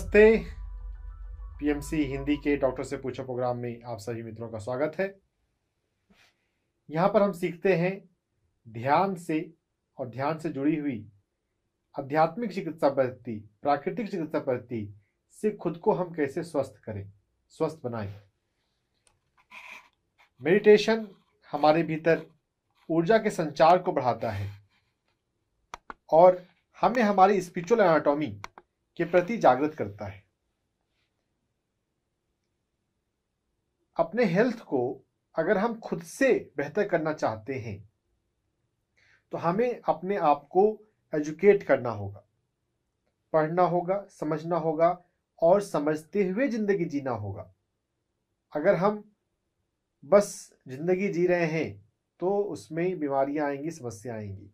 नमस्ते पीएमसी हिंदी के डॉक्टर से पूछो प्रोग्राम में आप सभी मित्रों का स्वागत है यहाँ पर हम सीखते हैं ध्यान से और ध्यान से जुड़ी हुई आध्यात्मिक चिकित्सा पद्धति प्राकृतिक चिकित्सा पद्धति से खुद को हम कैसे स्वस्थ करें स्वस्थ बनाएं मेडिटेशन हमारे भीतर ऊर्जा के संचार को बढ़ाता है और हमें हमारी स्पिरिचुअल एनाटॉमी के प्रति जागृत करता है अपने हेल्थ को अगर हम खुद से बेहतर करना चाहते हैं तो हमें अपने आप को एजुकेट करना होगा पढ़ना होगा समझना होगा और समझते हुए ज़िंदगी जीना होगा अगर हम बस ज़िंदगी जी रहे हैं तो उसमें बीमारियां आएंगी समस्या आएंगी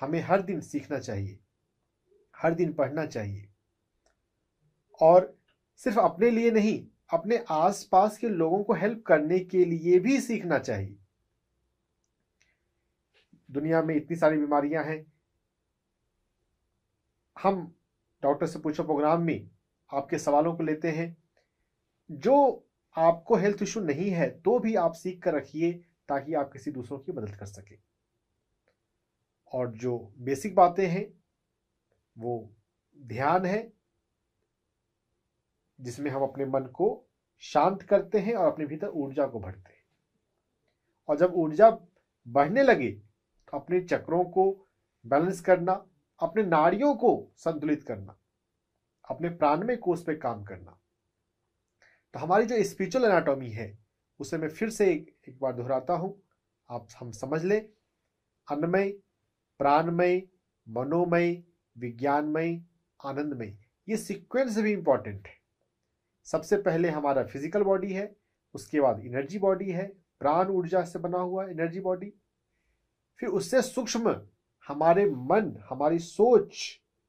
हमें हर दिन सीखना चाहिए हर दिन पढ़ना चाहिए और सिर्फ अपने लिए नहीं अपने आसपास के लोगों को हेल्प करने के लिए भी सीखना चाहिए दुनिया में इतनी सारी बीमारियां हैं हम डॉक्टर से पूछो प्रोग्राम में आपके सवालों को लेते हैं जो आपको हेल्थ इशू नहीं है तो भी आप सीख कर रखिए ताकि आप किसी दूसरों की मदद कर सकें और जो बेसिक बातें हैं वो ध्यान है जिसमें हम अपने मन को शांत करते हैं और अपने भीतर ऊर्जा को भरते हैं और जब ऊर्जा बढ़ने लगे तो अपने चक्रों को बैलेंस करना अपने नाड़ियों को संतुलित करना अपने प्राणमय कोष पे काम करना तो हमारी जो स्पिरिचुअल एनाटॉमी है उसे मैं फिर से एक, एक बार दोहराता हूं आप हम समझ लें अन्नमय प्राणमय मनोमय विज्ञानमयी आनंदमयी ये सीक्वेंस भी इम्पॉर्टेंट है सबसे पहले हमारा फिजिकल बॉडी है उसके बाद एनर्जी बॉडी है प्राण ऊर्जा से बना हुआ एनर्जी बॉडी फिर उससे सूक्ष्म हमारे मन हमारी सोच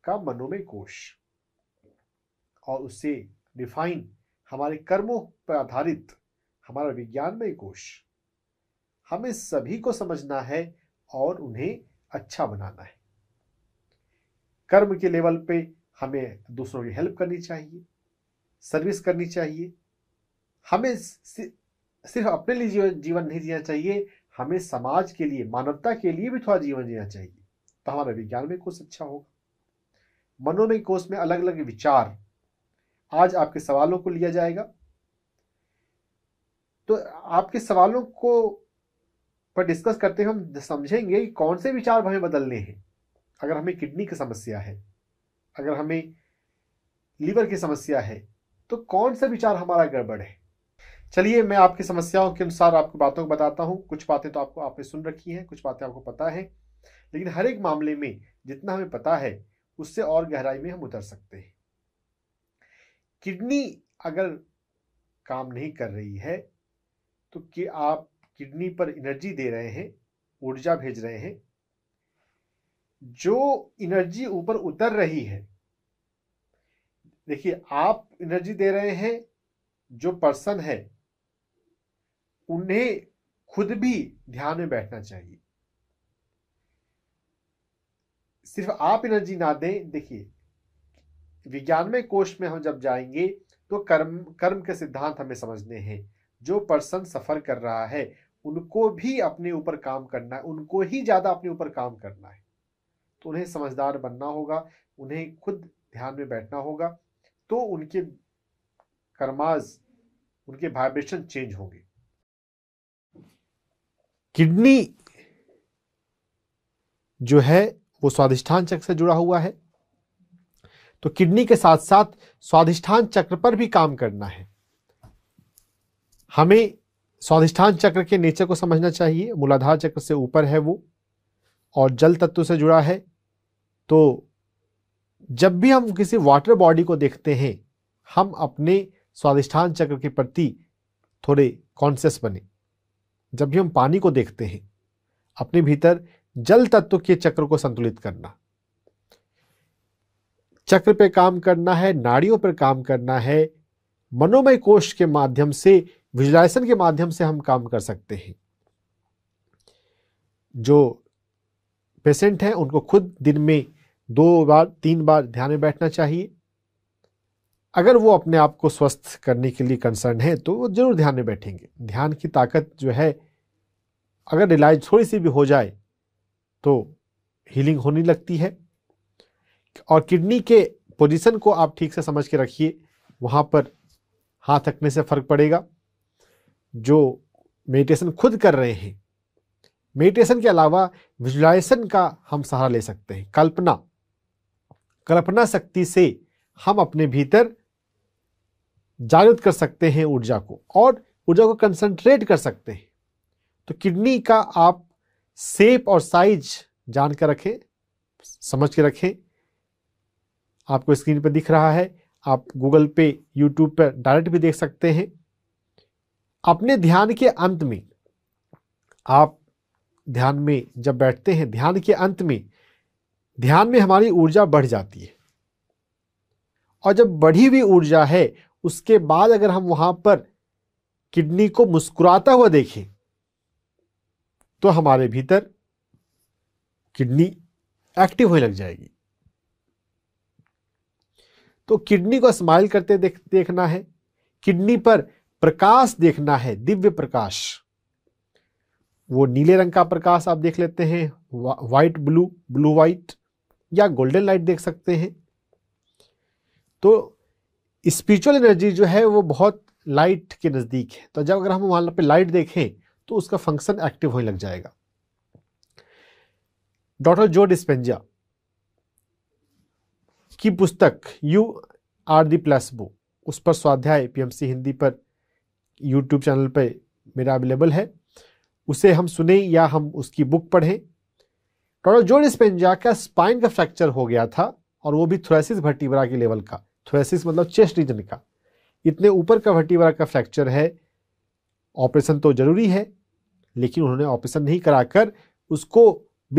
का मनोमय कोश और उससे डिफाइन हमारे कर्मों पर आधारित हमारा विज्ञानमय कोश हमें सभी को समझना है और उन्हें अच्छा बनाना है कर्म के लेवल पे हमें दूसरों की हेल्प करनी चाहिए सर्विस करनी चाहिए हमें सिर्फ अपने लिए जीवन जीवन नहीं जीना चाहिए हमें समाज के लिए मानवता के लिए भी थोड़ा जीवन जीना चाहिए तो हमारा विज्ञान में कोर्स अच्छा होगा मनोमय कोष में अलग अलग विचार आज आपके सवालों को लिया जाएगा तो आपके सवालों को पर डिस्कस करते हुए हम समझेंगे कि कौन से विचार हमें बदलने हैं अगर हमें किडनी की समस्या है अगर हमें लीवर की समस्या है तो कौन सा विचार हमारा गड़बड़ है चलिए मैं आपकी समस्याओं के अनुसार आपको बातों को बताता हूँ कुछ बातें तो आपको आपने सुन रखी हैं कुछ बातें आपको पता है लेकिन हर एक मामले में जितना हमें पता है उससे और गहराई में हम उतर सकते हैं किडनी अगर काम नहीं कर रही है तो कि आप किडनी पर एनर्जी दे रहे हैं ऊर्जा भेज रहे हैं जो एनर्जी ऊपर उतर रही है देखिए आप एनर्जी दे रहे हैं जो पर्सन है उन्हें खुद भी ध्यान में बैठना चाहिए सिर्फ आप एनर्जी ना दें देखिए विज्ञान में कोष में हम जब जाएंगे तो कर्म कर्म के सिद्धांत हमें समझने हैं जो पर्सन सफर कर रहा है उनको भी अपने ऊपर काम करना है उनको ही ज्यादा अपने ऊपर काम करना है तो उन्हें समझदार बनना होगा उन्हें खुद ध्यान में बैठना होगा तो उनके कर्माज उनके वाइब्रेशन चेंज होंगे किडनी जो है वो स्वादिष्ठान चक्र से जुड़ा हुआ है तो किडनी के साथ साथ स्वादिष्ठान चक्र पर भी काम करना है हमें स्वादिष्ठान चक्र के नेचर को समझना चाहिए मूलाधार चक्र से ऊपर है वो और जल तत्व से जुड़ा है तो जब भी हम किसी वाटर बॉडी को देखते हैं हम अपने स्वादिष्ठान चक्र के प्रति थोड़े कॉन्शियस बने जब भी हम पानी को देखते हैं अपने भीतर जल तत्व के चक्र को संतुलित करना चक्र पे काम करना है नाड़ियों पर काम करना है मनोमय कोष के माध्यम से विजुलाइसन के माध्यम से हम काम कर सकते हैं जो पेशेंट हैं उनको खुद दिन में दो बार तीन बार ध्यान में बैठना चाहिए अगर वो अपने आप को स्वस्थ करने के लिए कंसर्न है तो वो जरूर ध्यान में बैठेंगे ध्यान की ताकत जो है अगर रिलाइज थोड़ी सी भी हो जाए तो हीलिंग होने लगती है और किडनी के पोजीशन को आप ठीक से समझ के रखिए वहाँ पर हाथ रखने से फ़र्क पड़ेगा जो मेडिटेशन खुद कर रहे हैं मेडिटेशन के अलावा विजुलाइजेशन का हम सहारा ले सकते हैं कल्पना कल्पना शक्ति से हम अपने भीतर जागृत कर सकते हैं ऊर्जा को और ऊर्जा को कंसंट्रेट कर सकते हैं तो किडनी का आप सेप और साइज जान कर रखें समझ के रखें आपको स्क्रीन पर दिख रहा है आप गूगल पे यूट्यूब पर डायरेक्ट भी देख सकते हैं अपने ध्यान के अंत में आप ध्यान में जब बैठते हैं ध्यान के अंत में ध्यान में हमारी ऊर्जा बढ़ जाती है और जब बढ़ी हुई ऊर्जा है उसके बाद अगर हम वहां पर किडनी को मुस्कुराता हुआ देखें तो हमारे भीतर किडनी एक्टिव होने लग जाएगी तो किडनी को स्माइल करते देख देखना है किडनी पर प्रकाश देखना है दिव्य प्रकाश वो नीले रंग का प्रकाश आप देख लेते हैं वाइट ब्लू ब्लू वाइट या गोल्डन लाइट देख सकते हैं तो स्पिरिचुअल एनर्जी जो है वो बहुत लाइट के नज़दीक है तो जब अगर हम वहाँ पे लाइट देखें तो उसका फंक्शन एक्टिव होने लग जाएगा डॉक्टर जो डिस्पेंजा की पुस्तक यू आर दी प्लस बो उस पर स्वाध्याय पीएमसी हिंदी पर यूट्यूब चैनल पर मेरा अवेलेबल है उसे हम सुने या हम उसकी बुक पढ़ें डॉक्टर जो डिस्पेंजा का स्पाइन का फ्रैक्चर हो गया था और वो भी थ्रेसिस भट्टीवरा के लेवल का थ्रेसिस मतलब चेस्ट रीजन का इतने ऊपर का भट्टीवरा का फ्रैक्चर है ऑपरेशन तो जरूरी है लेकिन उन्होंने ऑपरेशन नहीं कराकर उसको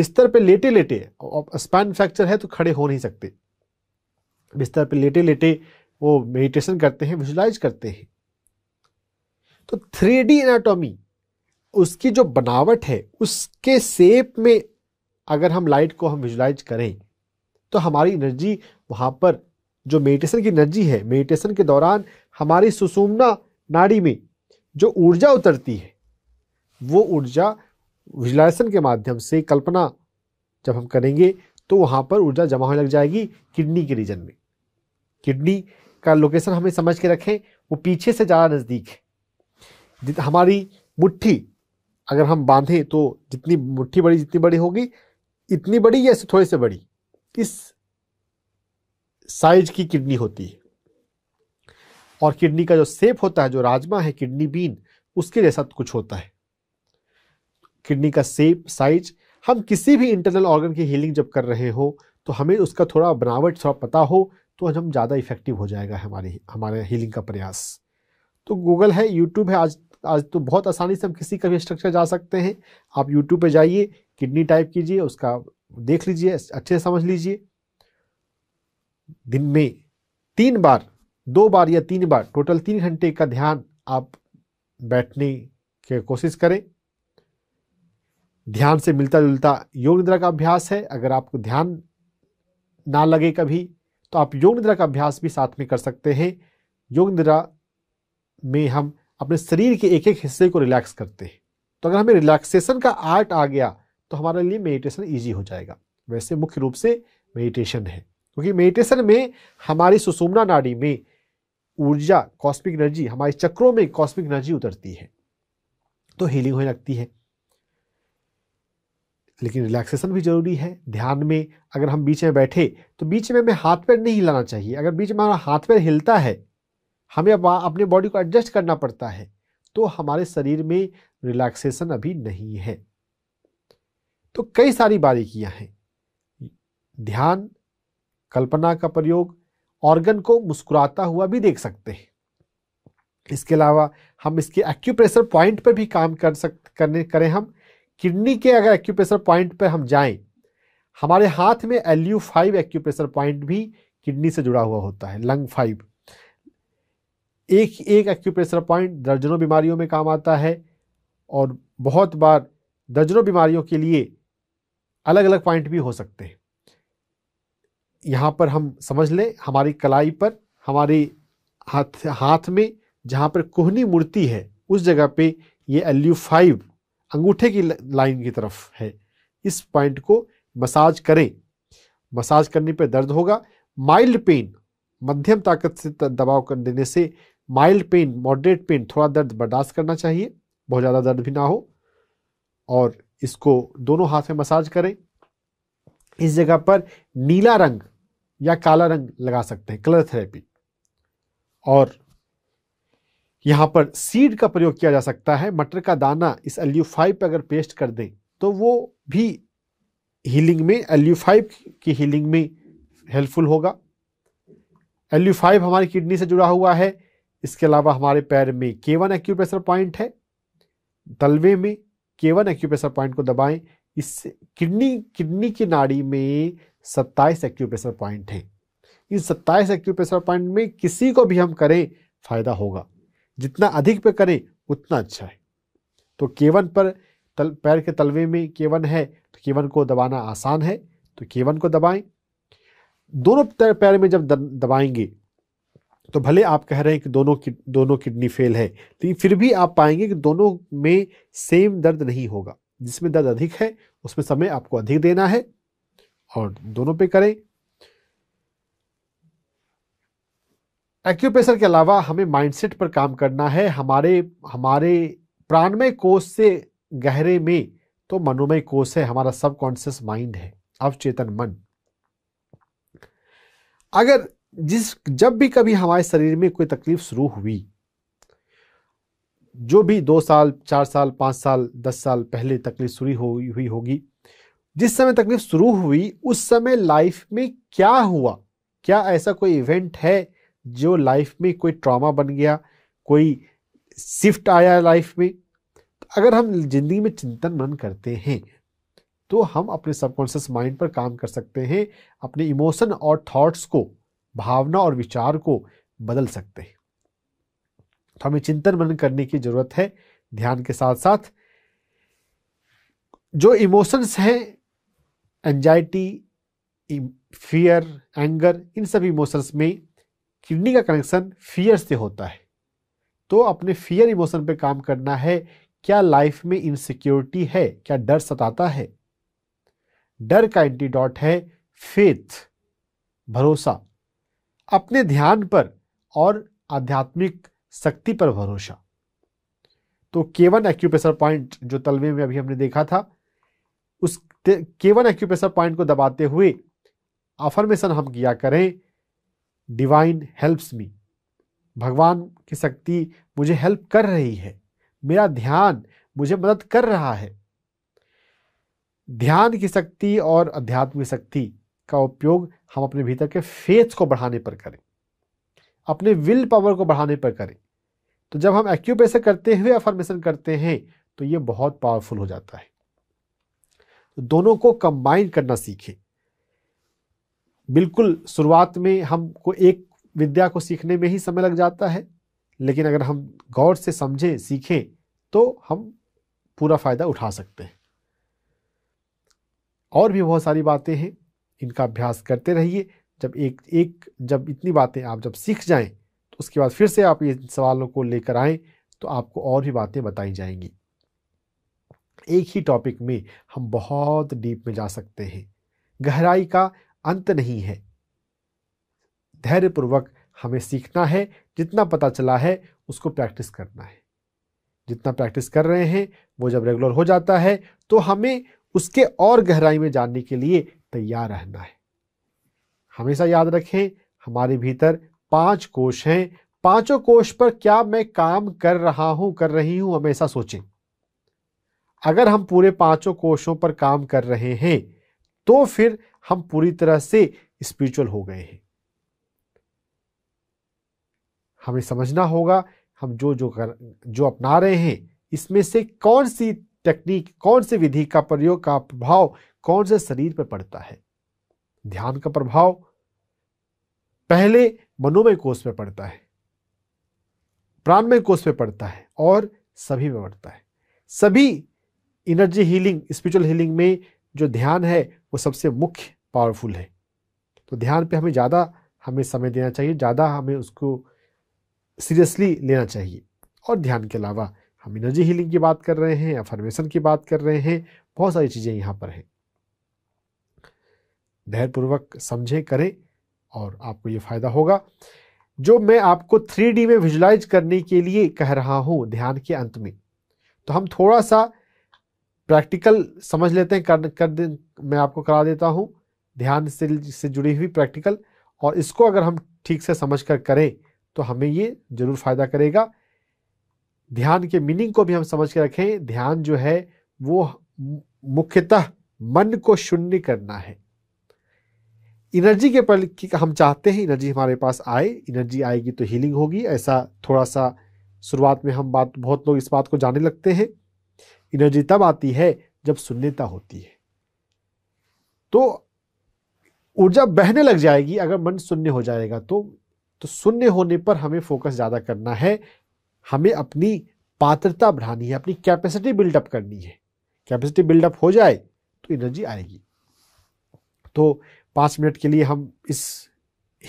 बिस्तर पे लेटे लेटे स्पाइन फ्रैक्चर है तो खड़े हो नहीं सकते बिस्तर पे लेटे लेटे वो मेडिटेशन करते हैं विजुलाइज करते हैं तो थ्री डी एनाटॉमी उसकी जो बनावट है उसके सेप में अगर हम लाइट को हम विजुलाइज करें तो हमारी एनर्जी वहाँ पर जो मेडिटेशन की एनर्जी है मेडिटेशन के दौरान हमारी सुसुमना नाड़ी में जो ऊर्जा उतरती है वो ऊर्जा विजुलाइजेशन के माध्यम से कल्पना जब हम करेंगे तो वहाँ पर ऊर्जा जमा होने लग जाएगी किडनी के रीजन में किडनी का लोकेशन हमें समझ के रखें वो पीछे से ज़्यादा नज़दीक है हमारी मुट्ठी अगर हम बांधें तो जितनी मुट्ठी बड़ी जितनी बड़ी होगी इतनी बड़ी या थोड़े से बड़ी इस साइज की किडनी होती है और किडनी का जो सेप होता है जो राजमा है किडनी बीन उसके जैसा कुछ होता है किडनी का सेप साइज हम किसी भी इंटरनल ऑर्गन की हीलिंग जब कर रहे हो तो हमें उसका थोड़ा बनावट थोड़ा पता हो तो हम ज़्यादा इफेक्टिव हो जाएगा हमारी हमारे हीलिंग का प्रयास तो गूगल है यूट्यूब है आज आज तो बहुत आसानी से हम किसी का भी स्ट्रक्चर जा सकते हैं आप यूट्यूब पे जाइए किडनी टाइप कीजिए उसका देख लीजिए अच्छे से समझ लीजिए दिन में तीन बार दो बार या तीन बार टोटल तीन घंटे का ध्यान आप बैठने की कोशिश करें ध्यान से मिलता जुलता योग निद्रा का अभ्यास है अगर आपको ध्यान ना लगे कभी तो आप योग निद्रा का अभ्यास भी साथ में कर सकते हैं योग निद्रा में हम अपने शरीर के एक एक हिस्से को रिलैक्स करते हैं तो अगर हमें रिलैक्सेशन का आर्ट आ गया तो हमारे लिए मेडिटेशन ईजी हो जाएगा वैसे मुख्य रूप से मेडिटेशन है क्योंकि मेडिटेशन में हमारी सुसुमना नाड़ी में ऊर्जा कॉस्मिक एनर्जी हमारे चक्रों में कॉस्मिक एनर्जी उतरती है तो हीलिंग होने लगती है लेकिन रिलैक्सेशन भी जरूरी है ध्यान में अगर हम बीच में बैठे तो बीच में हमें हाथ पैर नहीं हिलाना चाहिए अगर बीच में हमारा हाथ पैर हिलता है हमें अपने बॉडी को एडजस्ट करना पड़ता है तो हमारे शरीर में रिलैक्सेशन अभी नहीं है तो कई सारी बारीकियां हैं ध्यान कल्पना का प्रयोग ऑर्गन को मुस्कुराता हुआ भी देख सकते हैं इसके अलावा हम इसके एक्यूप्रेशर पॉइंट पर भी काम कर सकते करने करें हम किडनी के अगर एक्यूप्रेशर पॉइंट पर हम जाएं हमारे हाथ में L U five acupressure point भी किडनी से जुड़ा हुआ होता है लंग फाइव एक एक एक्यूप्रेशर पॉइंट दर्जनों बीमारियों में काम आता है और बहुत बार दर्जनों बीमारियों के लिए अलग अलग पॉइंट भी हो सकते हैं यहाँ पर हम समझ लें हमारी कलाई पर हमारे हाथ हाथ में जहाँ पर कोहनी मूर्ति है उस जगह पे ये यू फाइव अंगूठे की लाइन की तरफ है इस पॉइंट को मसाज करें मसाज करने पर दर्द होगा माइल्ड पेन मध्यम ताकत से दबाव कर देने से माइल्ड पेन मॉडरेट पेन थोड़ा दर्द बर्दाश्त करना चाहिए बहुत ज़्यादा दर्द भी ना हो और इसको दोनों हाथ में मसाज करें इस जगह पर नीला रंग या काला रंग लगा सकते हैं कलर थेरेपी और यहाँ पर सीड का प्रयोग किया जा सकता है मटर का दाना इस एल्यूफाइव पर अगर पेस्ट कर दें तो वो भी हीलिंग में एल्यूफाइव की हीलिंग में हेल्पफुल होगा एल्यू फाइव हमारी किडनी से जुड़ा हुआ है इसके अलावा हमारे पैर में के वन एक्यूप्रेशर पॉइंट है तलवे में के वन एक्यूप्रेशर पॉइंट को दबाएं इससे किडनी किडनी की नाड़ी में सत्ताईस एक्यूप्रेशर पॉइंट हैं इन सत्ताईस एक्यूप्रेशर पॉइंट में किसी को भी हम करें फायदा होगा जितना अधिक पे करें उतना अच्छा है तो केवन पर तल पैर के तलवे में केवन है तो केवन को दबाना आसान है तो केवन को दबाएं दोनों पैर में जब दबाएंगे तो भले आप कह रहे हैं कि दोनों कि, दोनों किडनी फेल है लेकिन तो फिर भी आप पाएंगे कि दोनों में सेम दर्द नहीं होगा जिसमें दर्द अधिक है उसमें समय आपको अधिक देना है और दोनों पे करें एक्यूप्रेशर के अलावा हमें माइंडसेट पर काम करना है हमारे हमारे प्राणमय कोष से गहरे में तो मनोमय कोष है हमारा सबकॉन्शियस माइंड है अवचेतन मन अगर जिस जब भी कभी हमारे शरीर में कोई तकलीफ शुरू हुई जो भी दो साल चार साल पाँच साल दस साल पहले तकलीफ शुरू हो, हुई होगी जिस समय तकलीफ शुरू हुई उस समय लाइफ में क्या हुआ क्या ऐसा कोई इवेंट है जो लाइफ में कोई ट्रॉमा बन गया कोई शिफ्ट आया लाइफ में तो अगर हम जिंदगी में चिंतन मन करते हैं तो हम अपने सबकॉन्शियस माइंड पर काम कर सकते हैं अपने इमोशन और थॉट्स को भावना और विचार को बदल सकते हैं तो हमें चिंतन मनन करने की जरूरत है ध्यान के साथ साथ जो इमोशंस हैं एंजाइटी फियर एंगर इन सब इमोशंस में किडनी का कनेक्शन फियर से होता है तो अपने फियर इमोशन पे काम करना है क्या लाइफ में इनसिक्योरिटी है क्या डर सताता है डर का एंटीडॉट है फेथ भरोसा अपने ध्यान पर और आध्यात्मिक शक्ति पर भरोसा तो केवन एक्यूप्रेशर पॉइंट जो तलवे में अभी हमने देखा था उस केवन एक्यूप्रेशर पॉइंट को दबाते हुए अफर्मेशन हम किया करें डिवाइन हेल्प्स मी भगवान की शक्ति मुझे हेल्प कर रही है मेरा ध्यान मुझे मदद कर रहा है ध्यान की शक्ति और अध्यात्म शक्ति का उपयोग हम अपने भीतर के फेथ को बढ़ाने पर करें अपने विल पावर को बढ़ाने पर करें तो जब हम एक्यूपेशन करते हुए अफर्मेशन करते हैं तो ये बहुत पावरफुल हो जाता है तो दोनों को कंबाइन करना सीखें बिल्कुल शुरुआत में हमको एक विद्या को सीखने में ही समय लग जाता है लेकिन अगर हम गौर से समझें सीखें तो हम पूरा फ़ायदा उठा सकते हैं और भी बहुत सारी बातें हैं इनका अभ्यास करते रहिए जब एक एक जब इतनी बातें आप जब सीख जाएं तो उसके बाद फिर से आप ये सवालों को लेकर आएं तो आपको और भी बातें बताई जाएंगी एक ही टॉपिक में हम बहुत डीप में जा सकते हैं गहराई का अंत नहीं है धैर्यपूर्वक हमें सीखना है जितना पता चला है उसको प्रैक्टिस करना है जितना प्रैक्टिस कर रहे हैं वो जब रेगुलर हो जाता है तो हमें उसके और गहराई में जानने के लिए तैयार रहना है हमेशा याद रखें हमारे भीतर पांच कोश हैं पांचों कोश पर क्या मैं काम कर रहा हूं कर रही हूं हमेशा सोचें अगर हम पूरे पांचों कोशों पर काम कर रहे हैं तो फिर हम पूरी तरह से स्पिरिचुअल हो गए हैं हमें समझना होगा हम जो जो कर जो अपना रहे हैं इसमें से कौन सी टेक्निक कौन से विधि का प्रयोग का प्रभाव कौन से शरीर पर पड़ता है ध्यान का प्रभाव पहले मनोमय कोष में पड़ता है प्राणमय कोष में पड़ता है और सभी में पड़ता है सभी एनर्जी हीलिंग स्पिरिचुअल हीलिंग में जो ध्यान है वो सबसे मुख्य पावरफुल है तो ध्यान पे हमें ज़्यादा हमें समय देना चाहिए ज़्यादा हमें उसको सीरियसली लेना चाहिए और ध्यान के अलावा हम एनर्जी हीलिंग की बात कर रहे हैं अफर्मेशन की बात कर रहे हैं बहुत सारी चीज़ें यहाँ पर हैं धैर्यपूर्वक समझें करें और आपको ये फ़ायदा होगा जो मैं आपको थ्री में विजुलाइज करने के लिए कह रहा हूँ ध्यान के अंत में तो हम थोड़ा सा प्रैक्टिकल समझ लेते हैं कर, कर मैं आपको करा देता हूँ ध्यान से से जुड़ी हुई प्रैक्टिकल और इसको अगर हम ठीक से समझ कर करें तो हमें ये ज़रूर फ़ायदा करेगा ध्यान के मीनिंग को भी हम समझ के रखें ध्यान जो है वो मुख्यतः मन को शून्य करना है एनर्जी के पल की हम चाहते हैं एनर्जी हमारे पास आए एनर्जी आएगी तो हीलिंग होगी ऐसा थोड़ा सा शुरुआत में हम बात बहुत लोग इस बात को जाने लगते हैं एनर्जी तब आती है जब शून्यता होती है तो ऊर्जा बहने लग जाएगी अगर मन शून्य हो जाएगा तो तो शून्य होने पर हमें फोकस ज़्यादा करना है हमें अपनी पात्रता बढ़ानी है अपनी कैपेसिटी बिल्डअप करनी है कैपेसिटी बिल्डअप हो जाए तो एनर्जी आएगी तो पाँच मिनट के लिए हम इस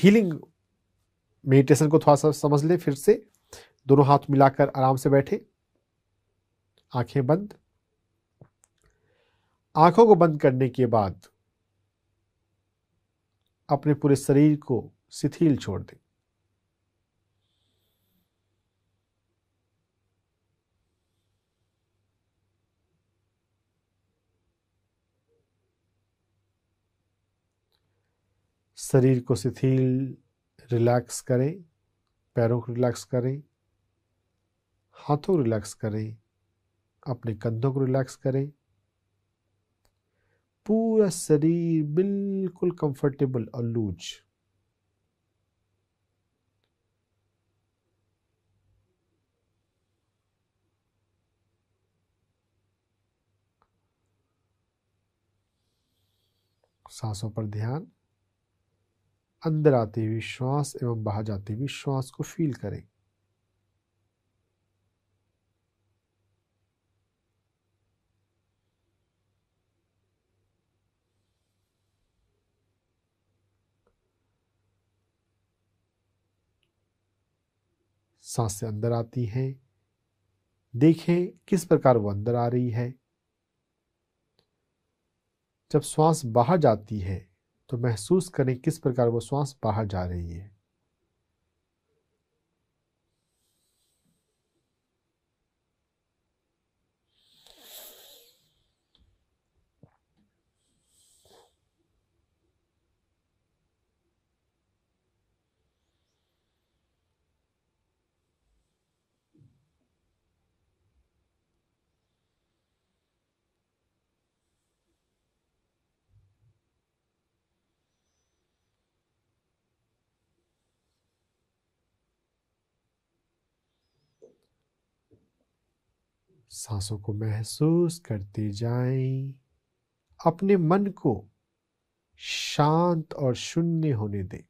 हीलिंग मेडिटेशन को थोड़ा सा समझ लें फिर से दोनों हाथ मिलाकर आराम से बैठे आंखें बंद आंखों को बंद करने के बाद अपने पूरे शरीर को शिथिल छोड़ दें शरीर को शिथिल रिलैक्स करें पैरों को रिलैक्स करें हाथों को रिलैक्स करें अपने कंधों को रिलैक्स करें पूरा शरीर बिल्कुल कंफर्टेबल और लूज सांसों पर ध्यान अंदर आते हुए श्वास एवं बाहर जाते हुए श्वास को फील करें सांसें अंदर आती हैं देखें किस प्रकार वो अंदर आ रही है जब श्वास बाहर जाती है तो महसूस करें किस प्रकार वो श्वास बाहर जा रही है सांसों को महसूस करते जाएं, अपने मन को शांत और शून्य होने दें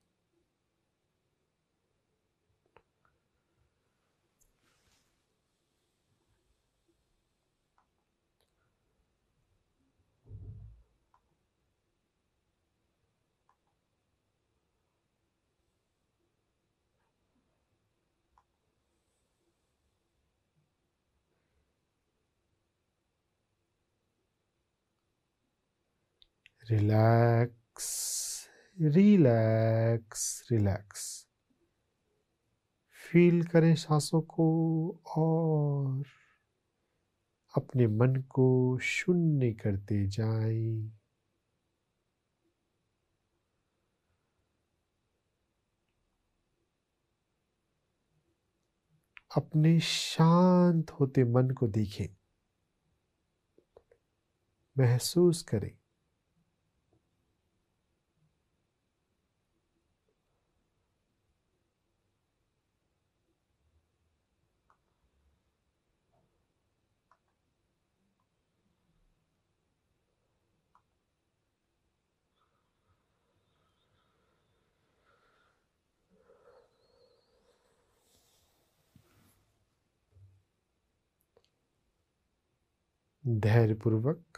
relax, relax, relax. फील करें सांसों को और अपने मन को शून्य करते जाएं। अपने शांत होते मन को देखें महसूस करें धैर्यपूर्वक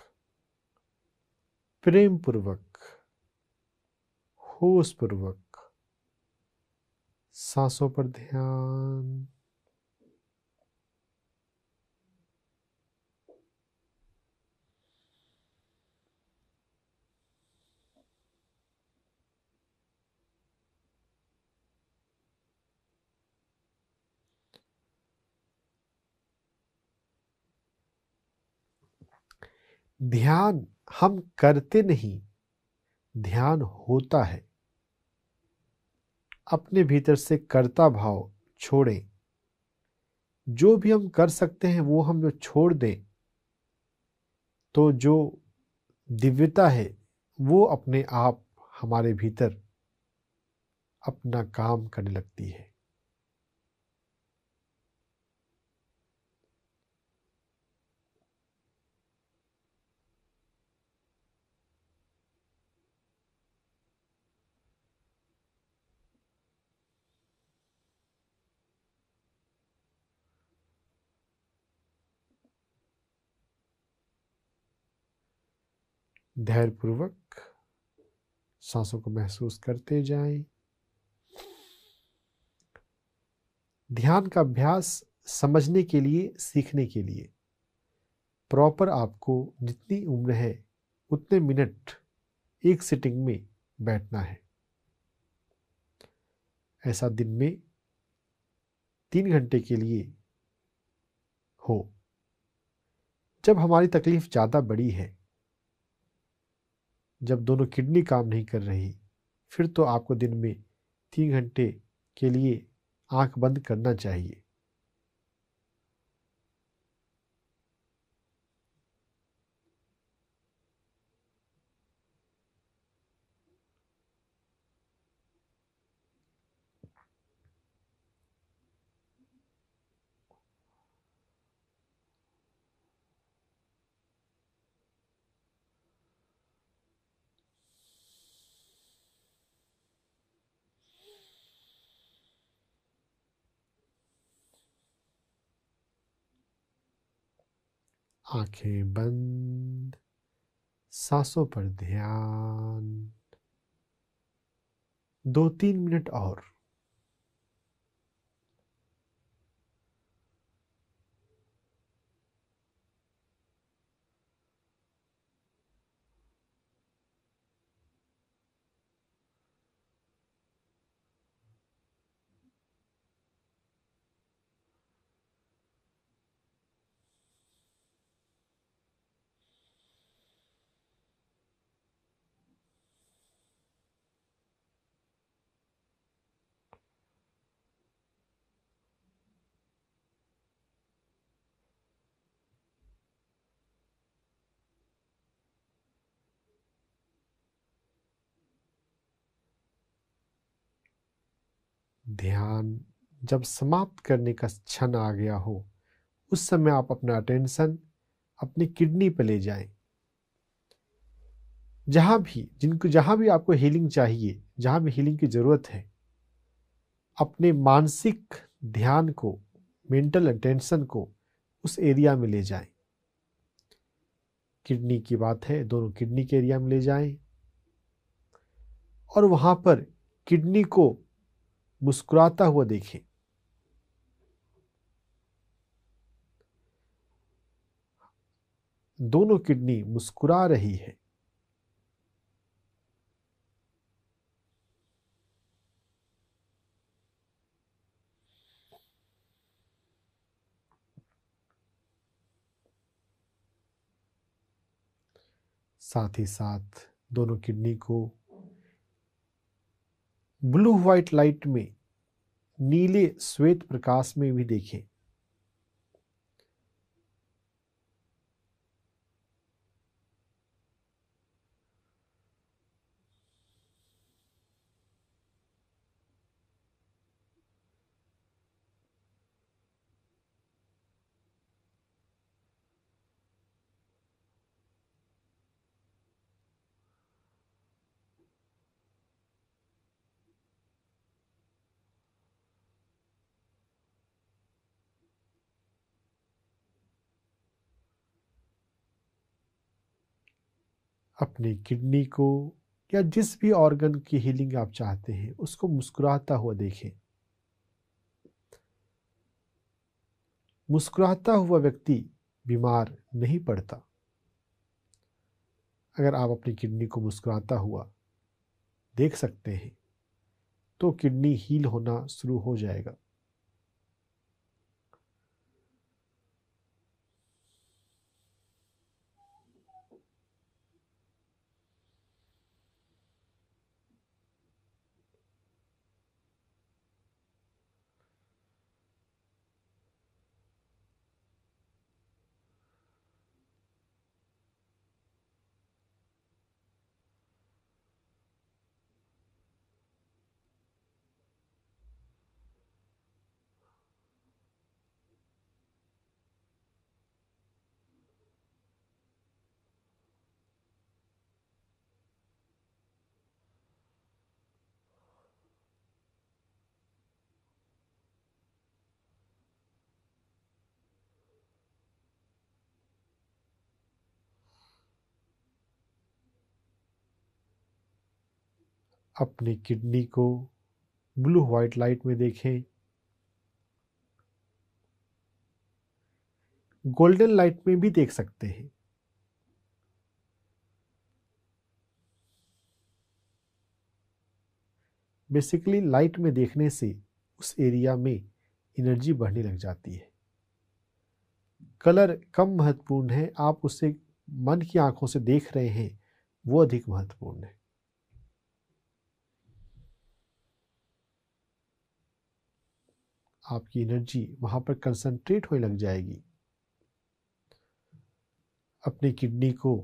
प्रेम पूर्वक होश पूर्वक सांसों पर ध्यान ध्यान हम करते नहीं ध्यान होता है अपने भीतर से कर्ता भाव छोड़ें जो भी हम कर सकते हैं वो हम जो छोड़ दें तो जो दिव्यता है वो अपने आप हमारे भीतर अपना काम करने लगती है धैर्यपूर्वक सांसों को महसूस करते जाएं ध्यान का अभ्यास समझने के लिए सीखने के लिए प्रॉपर आपको जितनी उम्र है उतने मिनट एक सिटिंग में बैठना है ऐसा दिन में तीन घंटे के लिए हो जब हमारी तकलीफ ज़्यादा बड़ी है जब दोनों किडनी काम नहीं कर रही फिर तो आपको दिन में तीन घंटे के लिए आंख बंद करना चाहिए आंखें बंद सांसों पर ध्यान दो तीन मिनट और ध्यान जब समाप्त करने का क्षण आ गया हो उस समय आप अपना अटेंशन अपनी किडनी पर ले जाएं जहां भी जिनको जहां भी आपको हीलिंग चाहिए जहां भी हीलिंग की ज़रूरत है अपने मानसिक ध्यान को मेंटल अटेंशन को उस एरिया में ले जाएं किडनी की बात है दोनों किडनी के एरिया में ले जाएं और वहां पर किडनी को मुस्कुराता हुआ देखें दोनों किडनी मुस्कुरा रही है साथ ही साथ दोनों किडनी को ब्लू व्हाइट लाइट में नीले श्वेत प्रकाश में भी देखें अपने किडनी को या जिस भी ऑर्गन की हीलिंग आप चाहते हैं उसको मुस्कुराता हुआ देखें मुस्कुराता हुआ व्यक्ति बीमार नहीं पड़ता अगर आप अपनी किडनी को मुस्कुराता हुआ देख सकते हैं तो किडनी हील होना शुरू हो जाएगा अपनी किडनी को ब्लू व्हाइट लाइट में देखें गोल्डन लाइट में भी देख सकते हैं बेसिकली लाइट में देखने से उस एरिया में एनर्जी बढ़ने लग जाती है कलर कम महत्वपूर्ण है आप उसे मन की आंखों से देख रहे हैं वो अधिक महत्वपूर्ण है आपकी एनर्जी वहाँ पर कंसंट्रेट होने लग जाएगी अपनी किडनी को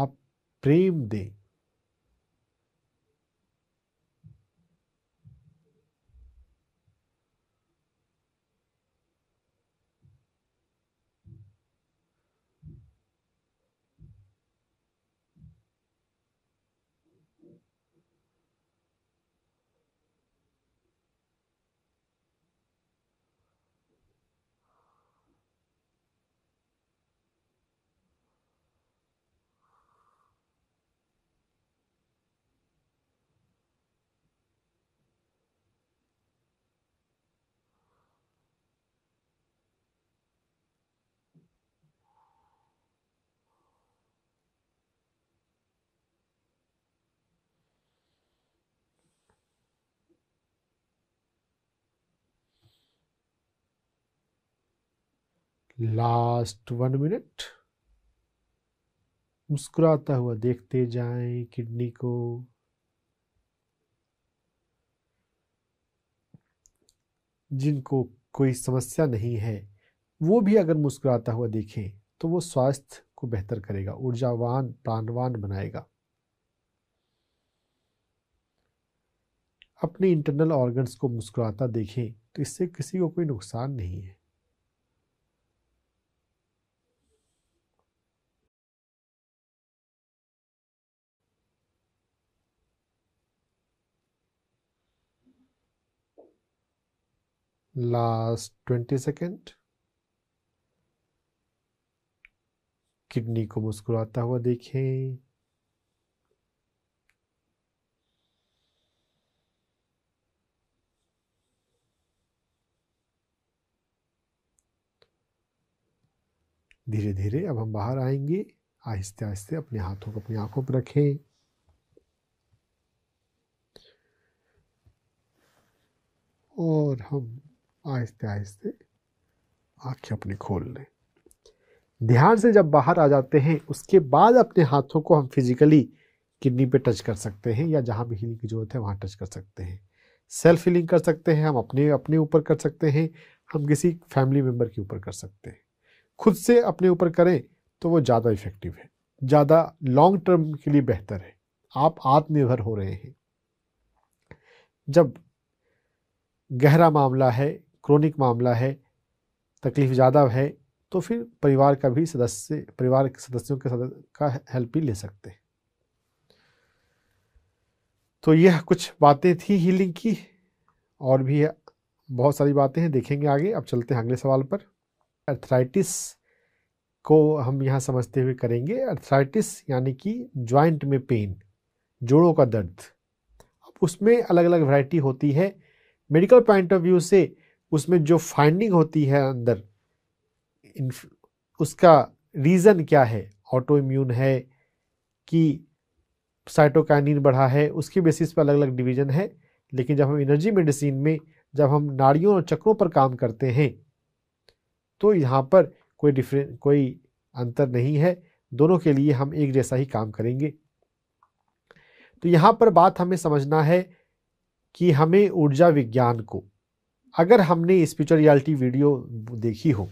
आप प्रेम दें लास्ट वन मिनट मुस्कुराता हुआ देखते जाएं किडनी को जिनको कोई समस्या नहीं है वो भी अगर मुस्कुराता हुआ देखें तो वो स्वास्थ्य को बेहतर करेगा ऊर्जावान प्राणवान बनाएगा अपने इंटरनल ऑर्गन्स को मुस्कुराता देखें तो इससे किसी को कोई नुकसान नहीं है last 20 सेकेंड किडनी को मुस्कुराता हुआ देखें धीरे धीरे अब हम बाहर आएंगे आहिस्ते आहिस्ते अपने हाथों को अपनी आंखों पर रखें और हम आहिस्ते आहिस्ते आंखें अपनी खोल लें ध्यान से जब बाहर आ जाते हैं उसके बाद अपने हाथों को हम फिजिकली किडनी पे टच कर सकते हैं या जहाँ भी हीलिंग की जरूरत है वहाँ टच कर सकते हैं सेल्फ हीलिंग कर सकते हैं हम अपने अपने ऊपर कर सकते हैं हम किसी फैमिली मेम्बर के ऊपर कर सकते हैं खुद से अपने ऊपर करें तो वो ज़्यादा इफ़ेक्टिव है ज़्यादा लॉन्ग टर्म के लिए बेहतर है आप आत्मनिर्भर हो रहे हैं जब गहरा मामला है क्रोनिक मामला है तकलीफ ज़्यादा है तो फिर परिवार का भी सदस्य परिवार के सदस्यों के सदस्य का हेल्प भी ले सकते हैं तो यह कुछ बातें थी हीलिंग की और भी बहुत सारी बातें हैं देखेंगे आगे अब चलते हैं अगले सवाल पर अर्थराइटिस को हम यहाँ समझते हुए करेंगे अर्थराइटिस यानी कि जॉइंट में पेन जोड़ों का दर्द अब उसमें अलग अलग वैरायटी होती है मेडिकल पॉइंट ऑफ व्यू से उसमें जो फाइंडिंग होती है अंदर उसका रीज़न क्या है ऑटो इम्यून है कि साइटोकाइनिन बढ़ा है उसके बेसिस पर अलग अलग डिवीज़न है लेकिन जब हम एनर्जी मेडिसिन में जब हम नाड़ियों और चक्रों पर काम करते हैं तो यहाँ पर कोई डिफरें कोई अंतर नहीं है दोनों के लिए हम एक जैसा ही काम करेंगे तो यहाँ पर बात हमें समझना है कि हमें ऊर्जा विज्ञान को अगर हमने स्पिरिचुअलिटी वीडियो देखी हो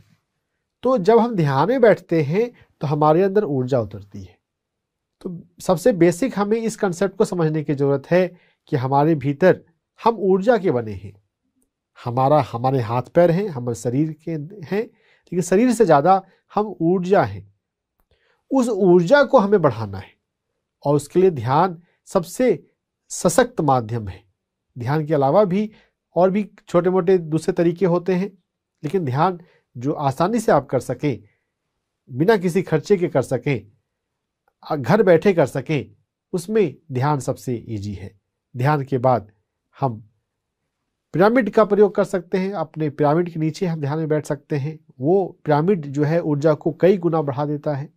तो जब हम ध्यान में बैठते हैं तो हमारे अंदर ऊर्जा उतरती है तो सबसे बेसिक हमें इस कंसेप्ट को समझने की ज़रूरत है कि हमारे भीतर हम ऊर्जा के बने हैं हमारा हमारे हाथ पैर हैं हमारे शरीर के हैं लेकिन शरीर से ज़्यादा हम ऊर्जा हैं उस ऊर्जा को हमें बढ़ाना है और उसके लिए ध्यान सबसे सशक्त माध्यम है ध्यान के अलावा भी और भी छोटे मोटे दूसरे तरीके होते हैं लेकिन ध्यान जो आसानी से आप कर सकें बिना किसी खर्चे के कर सकें घर बैठे कर सकें उसमें ध्यान सबसे ईजी है ध्यान के बाद हम पिरामिड का प्रयोग कर सकते हैं अपने पिरामिड के नीचे हम ध्यान में बैठ सकते हैं वो पिरामिड जो है ऊर्जा को कई गुना बढ़ा देता है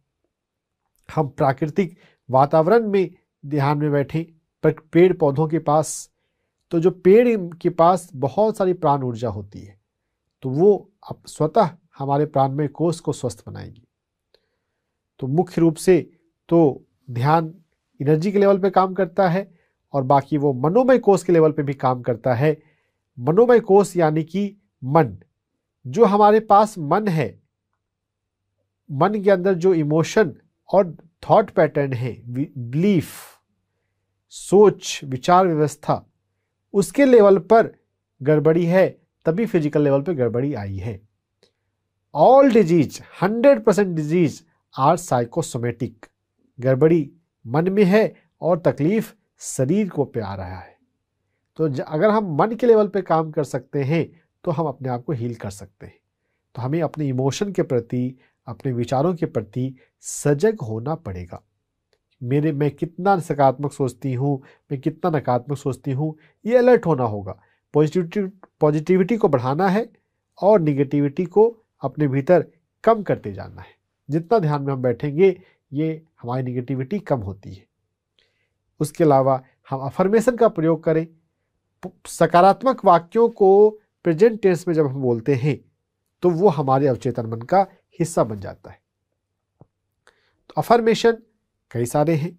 हम प्राकृतिक वातावरण में ध्यान में बैठें पेड़ पौधों के पास तो जो पेड़ के पास बहुत सारी प्राण ऊर्जा होती है तो वो स्वतः हमारे प्राणमय कोष को स्वस्थ बनाएगी तो मुख्य रूप से तो ध्यान एनर्जी के लेवल पे काम करता है और बाकी वो मनोमय कोष के लेवल पे भी काम करता है मनोमय कोष यानी कि मन जो हमारे पास मन है मन के अंदर जो इमोशन और थॉट पैटर्न है बिलीफ सोच विचार व्यवस्था उसके लेवल पर गड़बड़ी है तभी फिजिकल लेवल पर गड़बड़ी आई है all disease hundred percent disease are psychosomatic गड़बड़ी मन में है और तकलीफ शरीर को पे आ रहा है तो अगर हम मन के लेवल पे काम कर सकते हैं तो हम अपने आप को हील कर सकते हैं तो हमें अपने इमोशन के प्रति अपने विचारों के प्रति सजग होना पड़ेगा मेरे मैं कितना सकारात्मक सोचती हूँ मैं कितना नकारात्मक सोचती हूँ ये अलर्ट होना होगा पॉजिटिविटी पॉजिटिविटी को बढ़ाना है और निगेटिविटी को अपने भीतर कम करते जाना है जितना ध्यान में हम बैठेंगे ये हमारी निगेटिविटी कम होती है उसके अलावा हम अफर्मेशन का प्रयोग करें सकारात्मक वाक्यों को प्रेजेंट टेंस में जब हम बोलते हैं तो वो हमारे अवचेतन मन का हिस्सा बन जाता है तो अफर्मेशन कई सारे हैं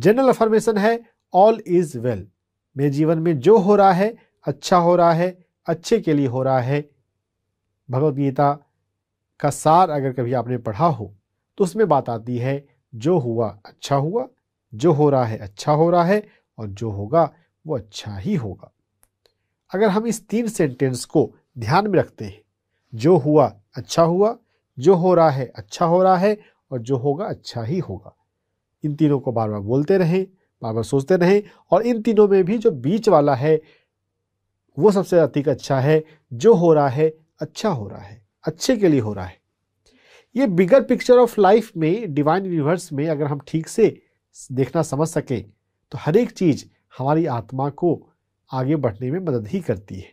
जनरल अफर्मेशन है ऑल इज वेल मेरे जीवन में जो हो रहा है अच्छा हो रहा है अच्छे के लिए हो रहा है भगवत गीता का सार अगर कभी आपने पढ़ा हो तो उसमें बात आती है जो हुआ अच्छा हुआ जो हो रहा है अच्छा हो रहा है और जो होगा वो अच्छा ही होगा अगर हम इस तीन सेंटेंस को ध्यान में रखते हैं जो हुआ अच्छा हुआ जो हो रहा है अच्छा हो रहा है और जो होगा अच्छा ही होगा इन तीनों को बार बार बोलते रहें बार बार सोचते रहें और इन तीनों में भी जो बीच वाला है वो सबसे अधिक अच्छा है जो हो रहा है अच्छा हो रहा है अच्छे के लिए हो रहा है ये बिगर पिक्चर ऑफ लाइफ में डिवाइन यूनिवर्स में अगर हम ठीक से देखना समझ सकें तो हर एक चीज़ हमारी आत्मा को आगे बढ़ने में मदद ही करती है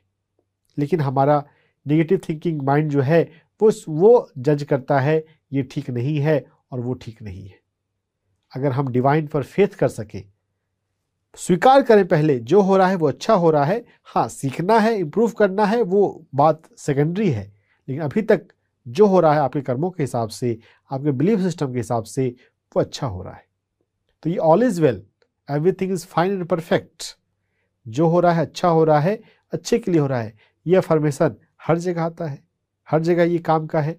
लेकिन हमारा नेगेटिव थिंकिंग माइंड जो है वो वो जज करता है ये ठीक नहीं है और वो ठीक नहीं है अगर हम डिवाइन पर फेथ कर सकें स्वीकार करें पहले जो हो रहा है वो अच्छा हो रहा है हाँ सीखना है इम्प्रूव करना है वो बात सेकेंडरी है लेकिन अभी तक जो हो रहा है आपके कर्मों के हिसाब से आपके बिलीफ सिस्टम के हिसाब से वो अच्छा हो रहा है तो ये all is well everything is fine and perfect जो हो रहा है अच्छा हो रहा है अच्छे के लिए हो रहा है ये अफर्मेशन हर जगह आता है हर जगह ये काम का है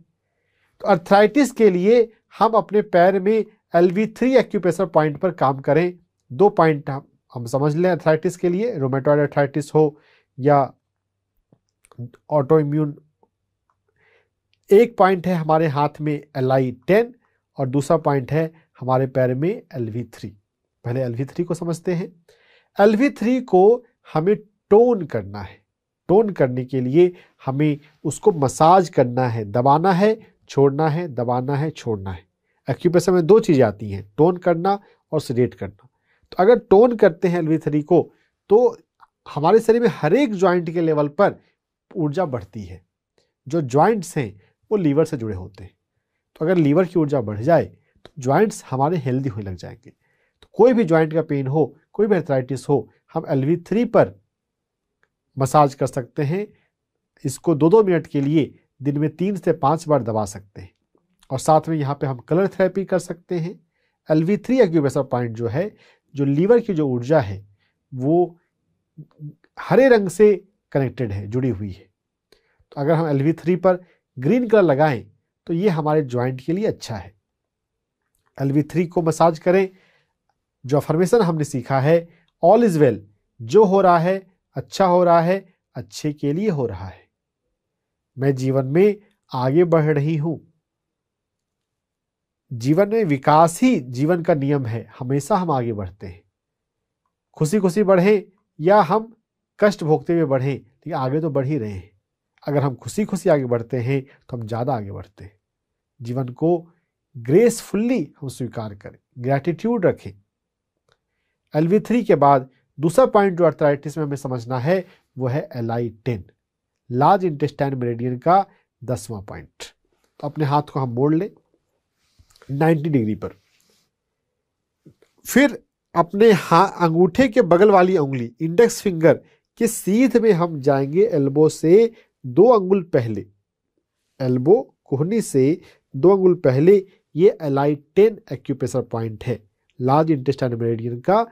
तो अर्थराइटिस के लिए हम अपने पैर में L V three acupressure point पर काम करें दो पॉइंट हम, हम समझ लें अथराइटिस के लिए रोमेटॉइड अथराइटिस हो या ऑटो इम्यून एक पॉइंट है हमारे हाथ में एल आई टेन और दूसरा पॉइंट है हमारे पैर में एल वी थ्री पहले एल वी थ्री को समझते हैं एल वी थ्री को हमें टोन करना है टोन करने के लिए हमें उसको मसाज करना है दबाना है छोड़ना है दबाना है छोड़ना है एक्यूप्रेशर में दो चीज़ें आती हैं टोन करना और सीडेट करना तो अगर टोन करते हैं एलवी थ्री को तो हमारे शरीर में हर एक ज्वाइंट के लेवल पर ऊर्जा बढ़ती है जो ज्वाइंट्स हैं वो लीवर से जुड़े होते हैं तो अगर लीवर की ऊर्जा बढ़ जाए तो ज्वाइंट्स हमारे हेल्दी होने लग जाएंगे तो कोई भी ज्वाइंट का पेन हो कोई भी एथराइटिस हो हम एलवी थ्री पर मसाज कर सकते हैं इसको दो दो मिनट के लिए दिन में तीन से पाँच बार दबा सकते हैं और साथ में यहाँ पे हम कलर थेरेपी कर सकते हैं L V three acupressure point जो है जो लीवर की जो ऊर्जा है वो हरे रंग से कनेक्टेड है जुड़ी हुई है तो अगर हम एल वी थ्री पर ग्रीन कलर लगाएं तो ये हमारे जॉइंट के लिए अच्छा है एल वी थ्री को मसाज करें जो अफर्मेशन हमने सीखा है ऑल इज़ वेल जो हो रहा है अच्छा हो रहा है अच्छे के लिए हो रहा है मैं जीवन में आगे बढ़ रही हूँ जीवन में विकास ही जीवन का नियम है हमेशा हम आगे बढ़ते हैं खुशी खुशी बढ़ें या हम कष्ट भोगते हुए बढ़ें लेकिन आगे तो बढ़ ही रहे हैं अगर हम खुशी खुशी आगे बढ़ते हैं तो हम ज़्यादा आगे बढ़ते हैं जीवन को ग्रेसफुल्ली हम स्वीकार करें ग्रैटिट्यूड रखें एल थ्री के बाद दूसरा पॉइंट जो अर्थराइटिस में हमें समझना है वो है L I ten large intestine meridian का दसवां पॉइंट तो अपने हाथ को हम मोड़ लें 90 डिग्री पर फिर अपने हा अंगूठे के बगल वाली उंगली इंडेक्स फिंगर के सीध में हम जाएंगे एल्बो से दो अंगुल पहले एल्बो कोहनी से दो अंगुल पहले ये एलाइटेन टेन एक्यूपेशर पॉइंट है लार्ज इंटेस्टाइन मेरेडियन का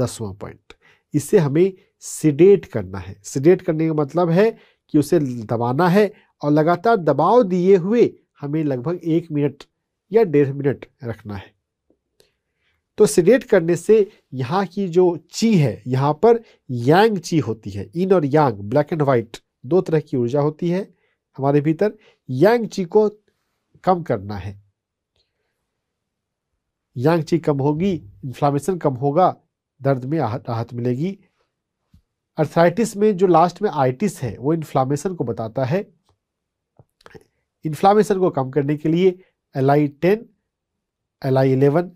दसवां पॉइंट इसे हमें सिडेट करना है सिडेट करने का मतलब है कि उसे दबाना है और लगातार दबाव दिए हुए हमें लगभग एक मिनट या डेढ़ मिनट रखना है तो सीडेट करने से यहाँ की जो ची है यहाँ पर यांग ची होती है इन और यांग ब्लैक एंड वाइट दो तरह की ऊर्जा होती है हमारे भीतर यांग ची को कम करना है यांग ची कम होगी इन्फ्लामेशन कम होगा दर्द में राहत मिलेगी अर्थराइटिस में जो लास्ट में आइटिस है वो इन्फ्लामेशन को बताता है इन्फ्लामेशन को कम करने के लिए L I ten L I eleven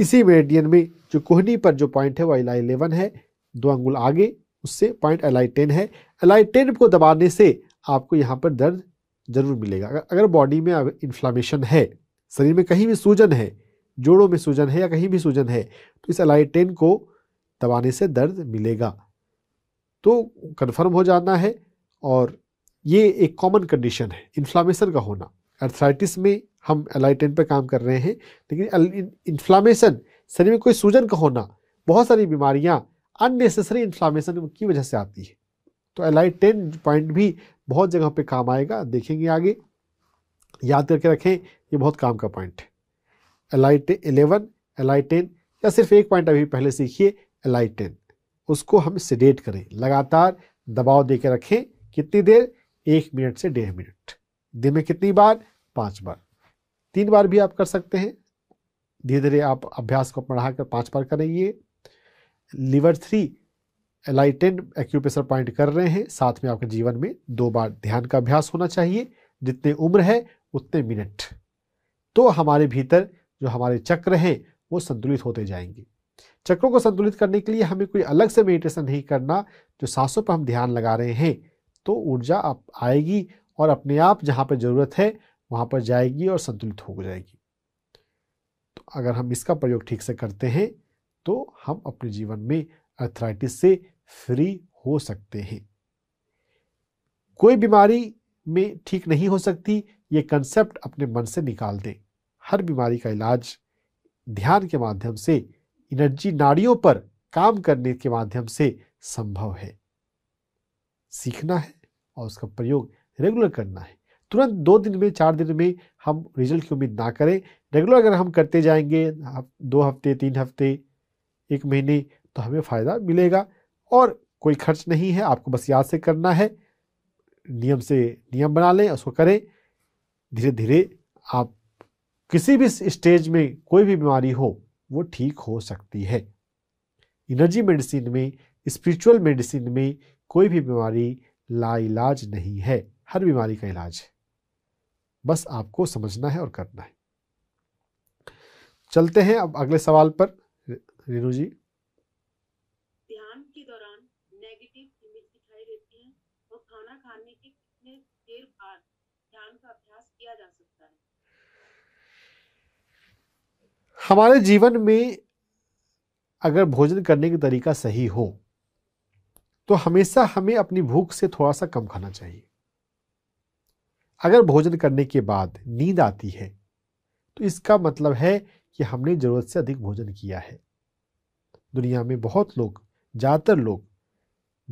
इसी मेरिडियन में जो कोहनी पर जो पॉइंट है वो एल आई इलेवन है दो अंगुल आगे उससे पॉइंट एल आई टेन है एल आई टेन को दबाने से आपको यहाँ पर दर्द जरूर मिलेगा अगर अगर बॉडी में इन्फ्लामेशन है शरीर में कहीं भी सूजन है जोड़ों में सूजन है या कहीं भी सूजन है तो इस एलाई टेन को दबाने से दर्द मिलेगा तो कन्फर्म हो जाना है और ये एक कॉमन कंडीशन है इन्फ्लामेशन का होना अर्थराइटिस में हम अलाइटेंट पर काम कर रहे हैं लेकिन इन्फ्लामेशन शरीर में कोई सूजन का होना बहुत सारी बीमारियाँ अननेसेसरी इन्फ्लामेशन की वजह से आती है तो एलाइट टेन पॉइंट भी बहुत जगह पे काम आएगा देखेंगे आगे याद करके रखें ये बहुत काम का पॉइंट है एलाइट एलेवन एलाइट टेन या सिर्फ एक पॉइंट अभी पहले सीखिए एलाइट टेन उसको हम सीडेट करें लगातार दबाव दे रखें कितनी देर एक मिनट से डेढ़ मिनट दिन में कितनी बार पाँच बार तीन बार भी आप कर सकते हैं धीरे धीरे आप अभ्यास को बढ़ाकर पाँच बार करेंगे लिवर लीवर थ्री एलाइटेड एक्यूप्रेशर पॉइंट कर रहे हैं साथ में आपके जीवन में दो बार ध्यान का अभ्यास होना चाहिए जितने उम्र है उतने मिनट तो हमारे भीतर जो हमारे चक्र हैं वो संतुलित होते जाएंगे चक्रों को संतुलित करने के लिए हमें कोई अलग से मेडिटेशन नहीं करना जो सांसों पर हम ध्यान लगा रहे हैं तो ऊर्जा आप आएगी और अपने आप जहाँ पर ज़रूरत है वहाँ पर जाएगी और संतुलित हो जाएगी तो अगर हम इसका प्रयोग ठीक से करते हैं तो हम अपने जीवन में अर्थराइटिस से फ्री हो सकते हैं कोई बीमारी में ठीक नहीं हो सकती ये कंसेप्ट अपने मन से निकाल दें हर बीमारी का इलाज ध्यान के माध्यम से एनर्जी नाड़ियों पर काम करने के माध्यम से संभव है सीखना है और उसका प्रयोग रेगुलर करना है तुरंत दो दिन में चार दिन में हम रिजल्ट की उम्मीद ना करें रेगुलर अगर हम करते जाएंगे दो हफ्ते तीन हफ्ते एक महीने तो हमें फ़ायदा मिलेगा और कोई खर्च नहीं है आपको बस याद से करना है नियम से नियम बना लें उसको करें धीरे धीरे आप किसी भी स्टेज में कोई भी बीमारी हो वो ठीक हो सकती है एनर्जी मेडिसिन में स्पिरिचुअल मेडिसिन में कोई भी बीमारी लाइलाज नहीं है हर बीमारी का इलाज है बस आपको समझना है और करना है चलते हैं अब अगले सवाल पर रेणु जी ध्यान के दौरान नेगेटिव इमेज दिखाई देती है और खाना खाने के कितने देर बाद ध्यान का अभ्यास किया जा सकता है हमारे जीवन में अगर भोजन करने का तरीका सही हो तो हमेशा हमें अपनी भूख से थोड़ा सा कम खाना चाहिए अगर भोजन करने के बाद नींद आती है तो इसका मतलब है कि हमने ज़रूरत से अधिक भोजन किया है दुनिया में बहुत लोग ज़्यादातर लोग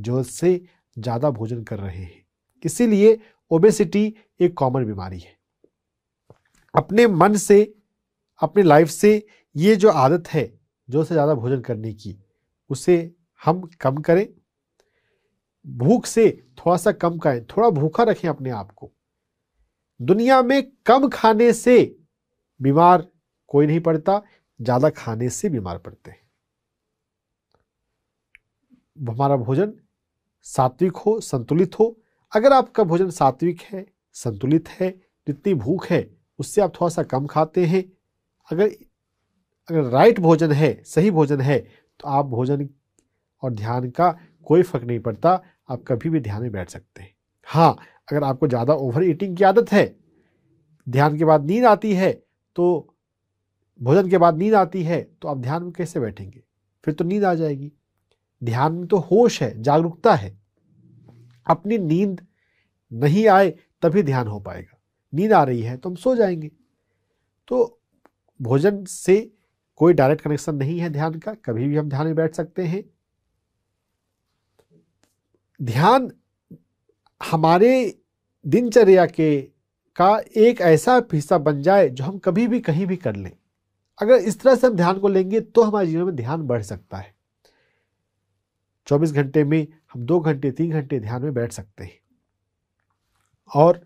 ज़रूरत से ज़्यादा भोजन कर रहे हैं इसीलिए ओबेसिटी एक कॉमन बीमारी है अपने मन से अपने लाइफ से ये जो आदत है ज़रूरत से ज़्यादा भोजन करने की उसे हम कम करें भूख से थोड़ा सा कम करें थोड़ा भूखा रखें अपने आप को दुनिया में कम खाने से बीमार कोई नहीं पड़ता ज़्यादा खाने से बीमार पड़ते हैं हमारा भोजन सात्विक हो संतुलित हो अगर आपका भोजन सात्विक है संतुलित है जितनी भूख है उससे आप थोड़ा सा कम खाते हैं अगर अगर राइट भोजन है सही भोजन है तो आप भोजन और ध्यान का कोई फर्क नहीं पड़ता आप कभी भी ध्यान में बैठ सकते हैं हाँ अगर आपको ज़्यादा ओवर ईटिंग की आदत है ध्यान के बाद नींद आती है तो भोजन के बाद नींद आती है तो आप ध्यान में कैसे बैठेंगे फिर तो नींद आ जाएगी ध्यान में तो होश है जागरूकता है अपनी नींद नहीं आए तभी ध्यान हो पाएगा नींद आ रही है तो हम सो जाएंगे तो भोजन से कोई डायरेक्ट कनेक्शन नहीं है ध्यान का कभी भी हम ध्यान में बैठ सकते हैं ध्यान हमारे दिनचर्या के का एक ऐसा हिस्सा बन जाए जो हम कभी भी कहीं भी कर लें अगर इस तरह से हम ध्यान को लेंगे तो हमारे जीवन में ध्यान बढ़ सकता है 24 घंटे में हम दो घंटे तीन घंटे ध्यान में बैठ सकते हैं और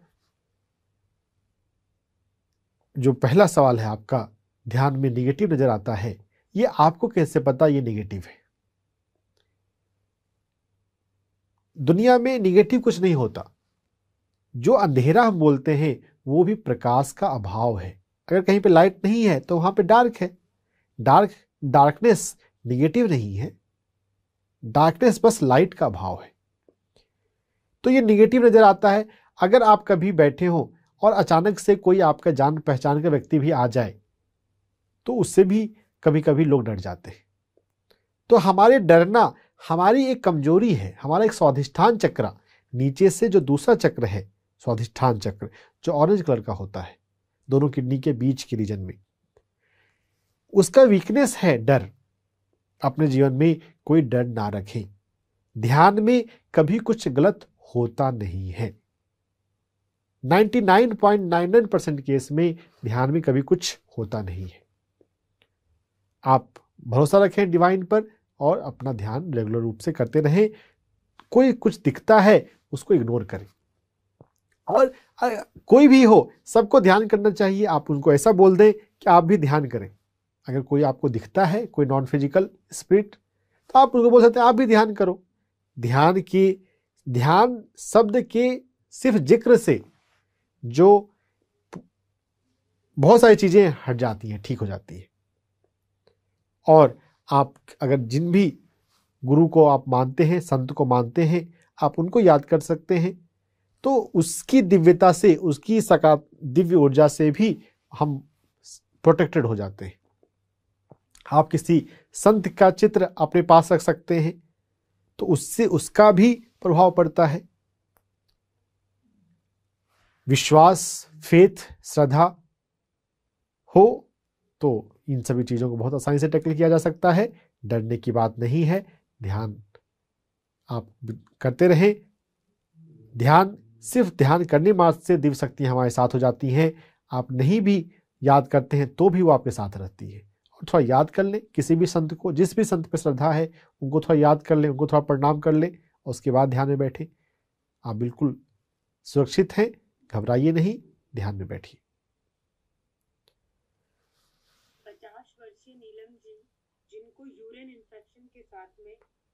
जो पहला सवाल है आपका ध्यान में निगेटिव नज़र आता है ये आपको कैसे पता ये निगेटिव है दुनिया में निगेटिव कुछ नहीं होता जो अंधेरा हम बोलते हैं वो भी प्रकाश का अभाव है अगर कहीं पे लाइट नहीं है तो वहां पे डार्क है डार्क डार्कनेस निगेटिव नहीं है डार्कनेस बस लाइट का अभाव है तो ये निगेटिव नज़र आता है अगर आप कभी बैठे हो और अचानक से कोई आपका जान पहचान का व्यक्ति भी आ जाए तो उससे भी कभी कभी लोग डर जाते हैं तो हमारे डरना हमारी एक कमजोरी है हमारा एक स्वाधिष्ठान चक्र नीचे से जो दूसरा चक्र है स्वाधिष्ठान चक्र जो ऑरेंज कलर का होता है दोनों किडनी के बीच के रीजन में उसका वीकनेस है डर अपने जीवन में कोई डर ना रखें ध्यान में कभी कुछ गलत होता नहीं है 99.99 परसेंट केस में ध्यान में कभी कुछ होता नहीं है आप भरोसा रखें डिवाइन पर और अपना ध्यान रेगुलर रूप से करते रहें कोई कुछ दिखता है उसको इग्नोर करें और कोई भी हो सबको ध्यान करना चाहिए आप उनको ऐसा बोल दें कि आप भी ध्यान करें अगर कोई आपको दिखता है कोई नॉन फिजिकल स्पिरिट तो आप उनको बोल सकते हैं आप भी ध्यान करो ध्यान की ध्यान शब्द के सिर्फ जिक्र से जो बहुत सारी चीज़ें हट जाती हैं ठीक हो जाती है और आप अगर जिन भी गुरु को आप मानते हैं संत को मानते हैं आप उनको याद कर सकते हैं तो उसकी दिव्यता से उसकी सका दिव्य ऊर्जा से भी हम प्रोटेक्टेड हो जाते हैं आप किसी संत का चित्र अपने पास रख सकते हैं तो उससे उसका भी प्रभाव पड़ता है विश्वास फेथ श्रद्धा हो तो इन सभी चीज़ों को बहुत आसानी से टैकल किया जा सकता है डरने की बात नहीं है ध्यान आप करते रहें ध्यान सिर्फ ध्यान करने मात्र से दिव्य शक्तियाँ हमारे साथ हो जाती हैं आप नहीं भी याद करते हैं तो भी वो आपके साथ रहती है और थोड़ा याद कर लें किसी भी संत को जिस भी संत पर श्रद्धा है उनको थोड़ा याद कर लें उनको थोड़ा प्रणाम कर लें और उसके बाद ध्यान में बैठें आप बिल्कुल सुरक्षित हैं घबराइए नहीं ध्यान में बैठिए साथ में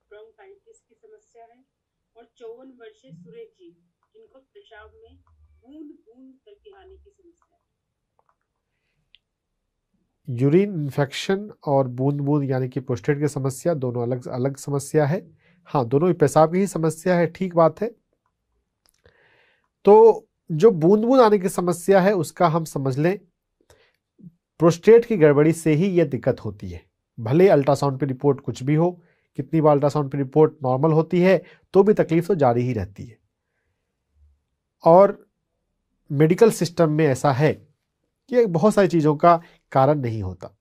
ब्रोंकाइटिस की समस्या है और चौवन वर्षीय सुरेश जी जिनको पेशाब में बूंद बूंद करके आने की समस्या है यूरिन इन्फेक्शन और बूंद बूंद यानी कि प्रोस्टेट की समस्या दोनों अलग अलग समस्या है हाँ दोनों पेशाब की ही समस्या है ठीक बात है तो जो बूंद बूंद आने की समस्या है उसका हम समझ लें प्रोस्टेट की गड़बड़ी से ही यह दिक्कत होती है भले अल्ट्रासाउंड पे रिपोर्ट कुछ भी हो कितनी बार अल्ट्रासाउंड की रिपोर्ट नॉर्मल होती है तो भी तकलीफ तो जारी ही रहती है और मेडिकल सिस्टम में ऐसा है कि बहुत सारी चीज़ों का कारण नहीं होता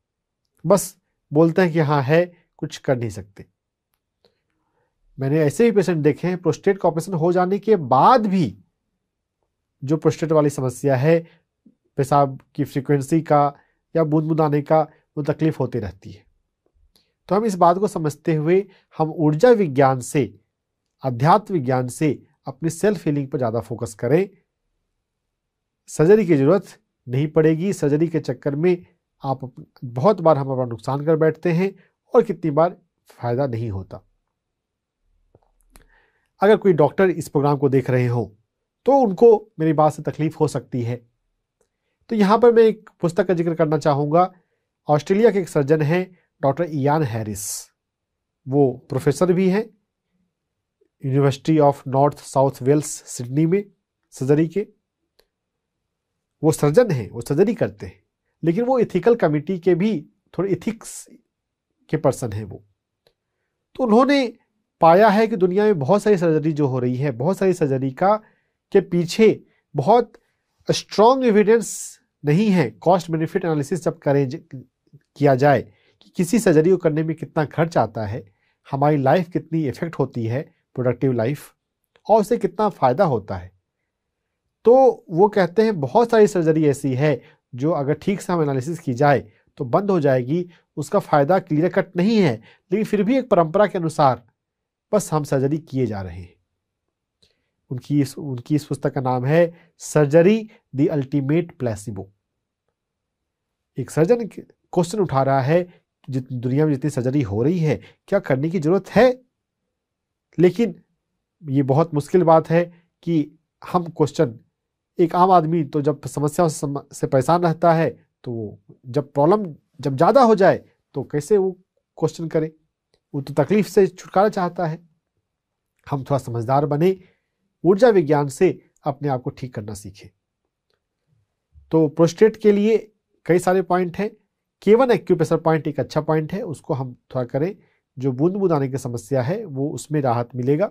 बस बोलते हैं कि हाँ है कुछ कर नहीं सकते मैंने ऐसे ही पेशेंट देखे हैं प्रोस्टेट का ऑपरेशन हो जाने के बाद भी जो प्रोस्टेट वाली समस्या है पेशाब की फ्रीक्वेंसी का या बूंद बूंद आने का वो तकलीफ होती रहती है तो हम इस बात को समझते हुए हम ऊर्जा विज्ञान से अध्यात्म विज्ञान से अपनी सेल्फ हीलिंग पर ज़्यादा फोकस करें सर्जरी की ज़रूरत नहीं पड़ेगी सर्जरी के चक्कर में आप बहुत बार हम अपना नुकसान कर बैठते हैं और कितनी बार फ़ायदा नहीं होता अगर कोई डॉक्टर इस प्रोग्राम को देख रहे हो तो उनको मेरी बात से तकलीफ़ हो सकती है तो यहाँ पर मैं एक पुस्तक का जिक्र करना चाहूँगा ऑस्ट्रेलिया के एक सर्जन हैं डॉक्टर इयान हैरिस वो प्रोफेसर भी हैं university of North South Wales Sydney में सर्जरी के वो सर्जन हैं वो सर्जरी करते हैं लेकिन वो इथिकल कमिटी के भी थोड़े इथिक्स के पर्सन हैं वो तो उन्होंने पाया है कि दुनिया में बहुत सारी सर्जरी जो हो रही है बहुत सारी सर्जरी का के पीछे बहुत स्ट्रॉन्ग एविडेंस नहीं है कॉस्ट बेनिफिट एनालिसिस जब करें किया जाए कि किसी सर्जरी को करने में कितना खर्च आता है हमारी लाइफ कितनी इफेक्ट होती है प्रोडक्टिव लाइफ और उससे कितना फ़ायदा होता है तो वो कहते हैं बहुत सारी सर्जरी ऐसी है जो अगर ठीक से हम एनालिसिस की जाए तो बंद हो जाएगी उसका फ़ायदा क्लियर कट नहीं है लेकिन फिर भी एक परंपरा के अनुसार बस हम सर्जरी किए जा रहे हैं उनकी इस उनकी इस पुस्तक का नाम है सर्जरी द अल्टीमेट प्लेसिबो एक सर्जन क्वेश्चन उठा रहा है दुनिया में जितनी सर्जरी हो रही है क्या करने की ज़रूरत है लेकिन ये बहुत मुश्किल बात है कि हम क्वेश्चन एक आम आदमी तो जब समस्याओं से परेशान रहता है तो वो जब प्रॉब्लम जब ज़्यादा हो जाए तो कैसे वो क्वेश्चन करे वो तो तकलीफ से छुटकारा चाहता है हम थोड़ा समझदार बने ऊर्जा विज्ञान से अपने आप को ठीक करना सीखें तो प्रोस्टेट के लिए कई सारे पॉइंट हैं केवल एक्यूप्रेशर पॉइंट एक अच्छा पॉइंट है उसको हम थोड़ा करें जो बूंद बूंद आने की समस्या है वो उसमें राहत मिलेगा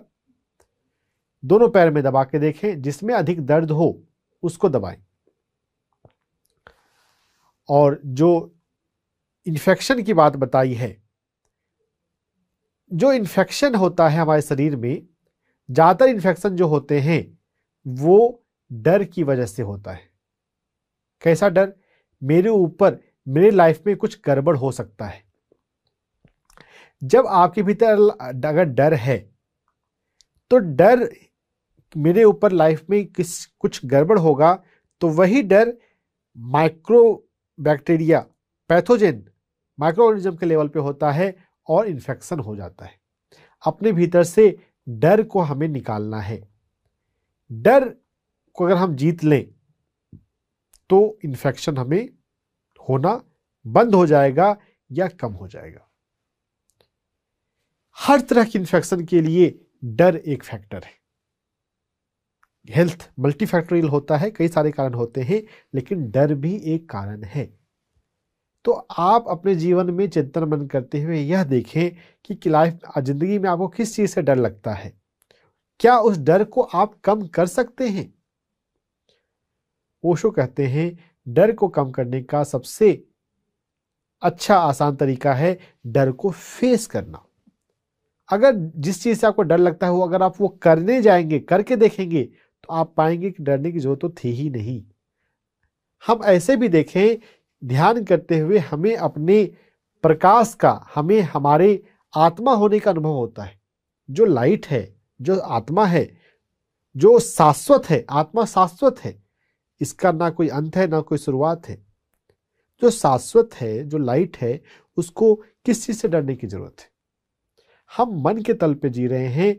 दोनों पैर में दबा के देखें जिसमें अधिक दर्द हो उसको दबाएं और जो इन्फेक्शन की बात बताई है जो इन्फेक्शन होता है हमारे शरीर में ज़्यादातर इन्फेक्शन जो होते हैं वो डर की वजह से होता है कैसा डर मेरे ऊपर मेरी लाइफ में कुछ गड़बड़ हो सकता है जब आपके भीतर अगर डर है तो डर मेरे ऊपर लाइफ में किस कुछ गड़बड़ होगा तो वही डर micro bacteria pathogen micro organism के लेवल पे होता है और इन्फेक्शन हो जाता है अपने भीतर से डर को हमें निकालना है डर को अगर हम जीत लें तो इन्फेक्शन हमें होना बंद हो जाएगा या कम हो जाएगा हर तरह की इंफेक्शन के लिए डर एक फैक्टर है हेल्थ मल्टीफैक्टोरियल होता है कई सारे कारण होते हैं लेकिन डर भी एक कारण है तो आप अपने जीवन में चिंतन मन करते हुए यह देखें कि, कि लाइफ ज़िंदगी में आपको किस चीज़ से डर लगता है क्या उस डर को आप कम कर सकते हैं ओशो कहते हैं डर को कम करने का सबसे अच्छा आसान तरीका है डर को फेस करना अगर जिस चीज़ से आपको डर लगता है वो अगर आप वो करने जाएंगे करके देखेंगे तो आप पाएंगे कि डरने की जरूरत तो थी ही नहीं हम ऐसे भी देखें ध्यान करते हुए हमें अपने प्रकाश का हमें हमारे आत्मा होने का अनुभव होता है जो लाइट है जो आत्मा है जो शाश्वत है आत्मा शाश्वत है इसका ना कोई अंत है ना कोई शुरुआत है जो शाश्वत है जो लाइट है उसको किस चीज़ से डरने की ज़रूरत है हम मन के तल पे जी रहे हैं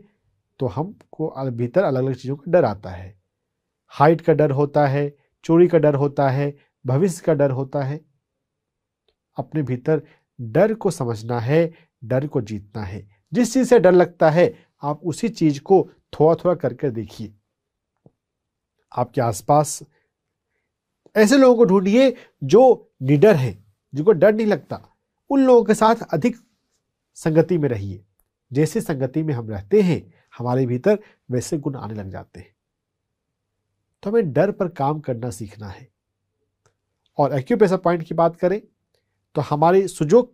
तो हमको भीतर अलग अलग चीज़ों का डर आता है हाइट का डर होता है चोरी का डर होता है भविष्य का डर होता है अपने भीतर डर को समझना है डर को जीतना है जिस चीज़ से डर लगता है आप उसी चीज़ को थोड़ा थोड़ा करके देखिए आपके आसपास ऐसे लोगों को ढूंढिए जो निडर है जिनको डर नहीं लगता उन लोगों के साथ अधिक संगति में रहिए जैसे संगति में हम रहते हैं हमारे भीतर वैसे गुण आने लग जाते हैं तो हमें डर पर काम करना सीखना है और एक्यूपेशर पॉइंट की बात करें तो हमारे सुजोक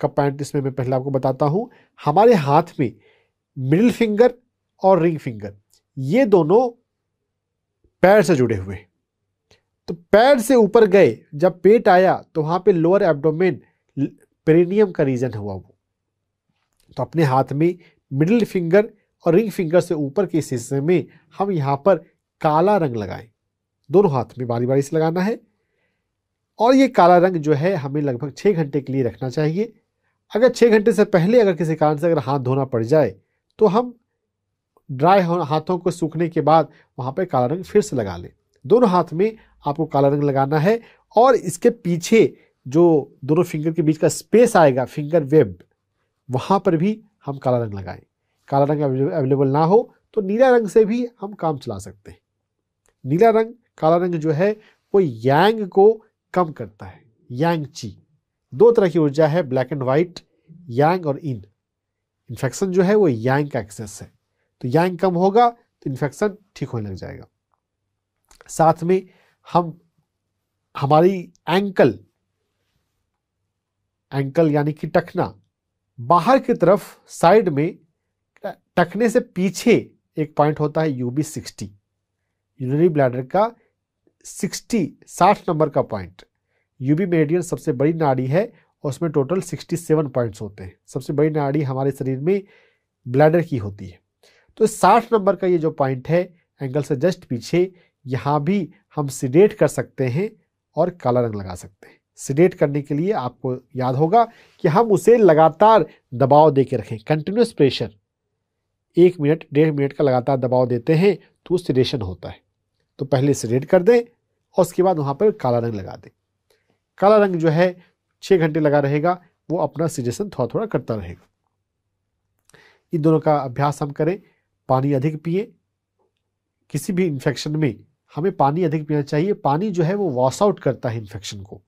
का पॉइंट इसमें मैं पहले आपको बताता हूँ हमारे हाथ में मिडिल फिंगर और रिंग फिंगर ये दोनों पैर से जुड़े हुए हैं तो पैर से ऊपर गए जब पेट आया तो वहां पे लोअर एब्डोमेन पेरिनियम का रीजन हुआ वो तो अपने हाथ में मिडिल फिंगर और रिंग फिंगर से ऊपर के इस हिस्से में हम यहाँ पर काला रंग लगाएं दोनों हाथ में बारी बारी से लगाना है और ये काला रंग जो है हमें लगभग छः घंटे के लिए रखना चाहिए अगर छः घंटे से पहले अगर किसी कारण से अगर हाथ धोना पड़ जाए तो हम ड्राई हाथों को सूखने के बाद वहाँ पर काला रंग फिर से लगा लें दोनों हाथ में आपको काला रंग लगाना है और इसके पीछे जो दोनों फिंगर के बीच का स्पेस आएगा फिंगर वेब वहाँ पर भी हम काला रंग लगाएं काला रंग अवेलेबल ना हो तो नीला रंग से भी हम काम चला सकते हैं नीला रंग काला रंग जो है वो यांग को कम करता है यांग ची दो तरह की ऊर्जा है ब्लैक एंड वाइट यांग और इन इन्फेक्शन जो है वो यांग का एक्सेस है तो यांग कम होगा तो इन्फेक्शन ठीक होने लग जाएगा साथ में हम हमारी एंकल एंकल यानी कि टखना बाहर की तरफ साइड में टखने से पीछे एक पॉइंट होता है यूबी सिक्सटी यूनरी ब्लैडर का सिक्सटी साठ नंबर का पॉइंट यूबी मेडियन सबसे बड़ी नाड़ी है और उसमें टोटल सिक्सटी सेवन पॉइंट्स होते हैं सबसे बड़ी नाड़ी हमारे शरीर में ब्लैडर की होती है तो साठ नंबर का ये जो पॉइंट है एंगल से जस्ट पीछे यहाँ भी हम सीडेट कर सकते हैं और काला रंग लगा सकते हैं सीडेट करने के लिए आपको याद होगा कि हम उसे लगातार दबाव दे के रखें कंटिन्यूस प्रेशर एक मिनट डेढ़ मिनट का लगातार दबाव देते हैं तो सीडेशन होता है तो पहले सीडेट कर दें और उसके बाद वहाँ पर काला रंग लगा दें काला रंग जो है छः घंटे लगा रहेगा वो अपना सीडेशन थोड़ा थोड़ा करता रहेगा इन दोनों का अभ्यास हम करें पानी अधिक पिए किसी भी इन्फेक्शन में हमें पानी अधिक पीना चाहिए पानी जो है वो वॉश आउट करता है इन्फेक्शन को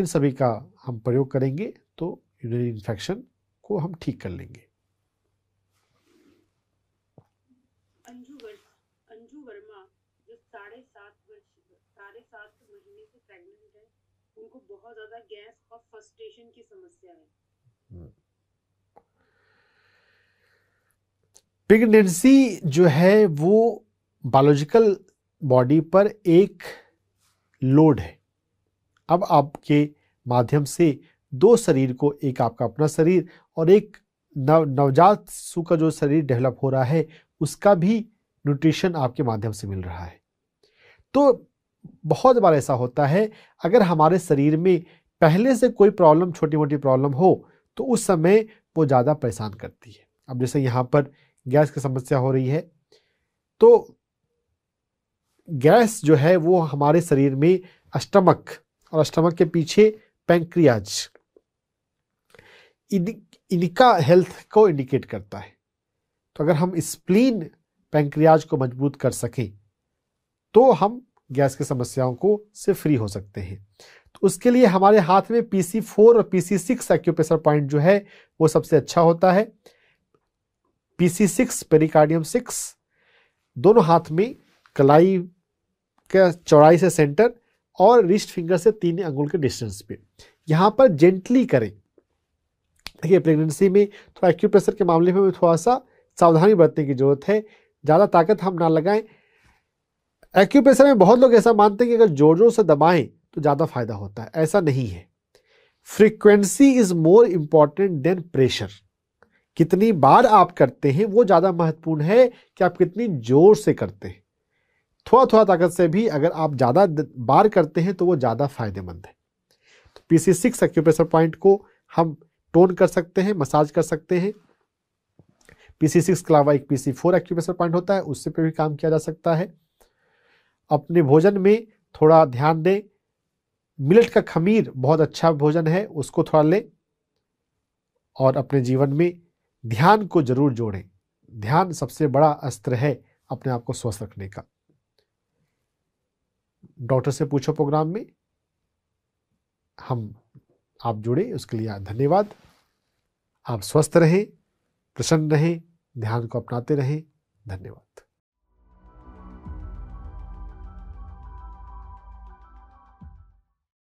इन सभी का हम प्रयोग करेंगे तो यूरिनरी इन्फेक्शन को हम ठीक कर लेंगे बहुत ज़्यादा गैस और फ्रस्ट्रेशन की समस्या है हम्म। प्रेगनेंसी जो है वो बायोलॉजिकल बॉडी पर एक लोड है अब आपके माध्यम से दो शरीर को एक आपका अपना शरीर और एक नव नवजात शिशु का जो शरीर डेवलप हो रहा है उसका भी न्यूट्रिशन आपके माध्यम से मिल रहा है तो बहुत बार ऐसा होता है अगर हमारे शरीर में पहले से कोई प्रॉब्लम छोटी मोटी प्रॉब्लम हो तो उस समय वो ज़्यादा परेशान करती है अब जैसे यहाँ पर गैस की समस्या हो रही है तो गैस जो है वो हमारे शरीर में अष्टमक और अष्टमक के पीछे पैंक्रियाज इन इनका हेल्थ को इंडिकेट करता है तो अगर हम स्प्लीन पैंक्रियाज को मजबूत कर सकें तो हम गैस की समस्याओं को से फ्री हो सकते हैं तो उसके लिए हमारे हाथ में पी फोर और P C six acupressure point जो है वो सबसे अच्छा होता है पीसी सिक्स पेरिकार्डियम सिक्स दोनों हाथ में कलाई का चौड़ाई से सेंटर और रिस्ट फिंगर से तीन अंगुल के डिस्टेंस पे यहाँ पर जेंटली करें देखिए प्रेगनेंसी में थोड़ा एक्यूप्रेशर के मामले में थोड़ा सा सावधानी बरतने की ज़रूरत है ज़्यादा ताकत हम ना लगाएं एक्यूप्रेशर में बहुत लोग ऐसा मानते हैं कि अगर जोर जोर से दबाएं तो ज़्यादा फायदा होता है ऐसा नहीं है frequency is more important than pressure कितनी बार आप करते हैं वो ज़्यादा महत्वपूर्ण है कि आप कितनी जोर से करते हैं थोड़ा थोड़ा ताकत से भी अगर आप ज़्यादा बार करते हैं तो वो ज़्यादा फायदेमंद है तो P C six acupressure point को हम टोन कर सकते हैं मसाज कर सकते हैं पी सी सिक्स के अलावा एक P C four acupressure point होता है उससे पर भी काम किया जा सकता है अपने भोजन में थोड़ा ध्यान दें मिलट का खमीर बहुत अच्छा भोजन है उसको थोड़ा लें और अपने जीवन में ध्यान को जरूर जोड़ें ध्यान सबसे बड़ा अस्त्र है अपने आप को स्वस्थ रखने का डॉक्टर से पूछो प्रोग्राम में हम आप जुड़े उसके लिए धन्यवाद आप स्वस्थ रहें प्रसन्न रहें ध्यान को अपनाते रहें धन्यवाद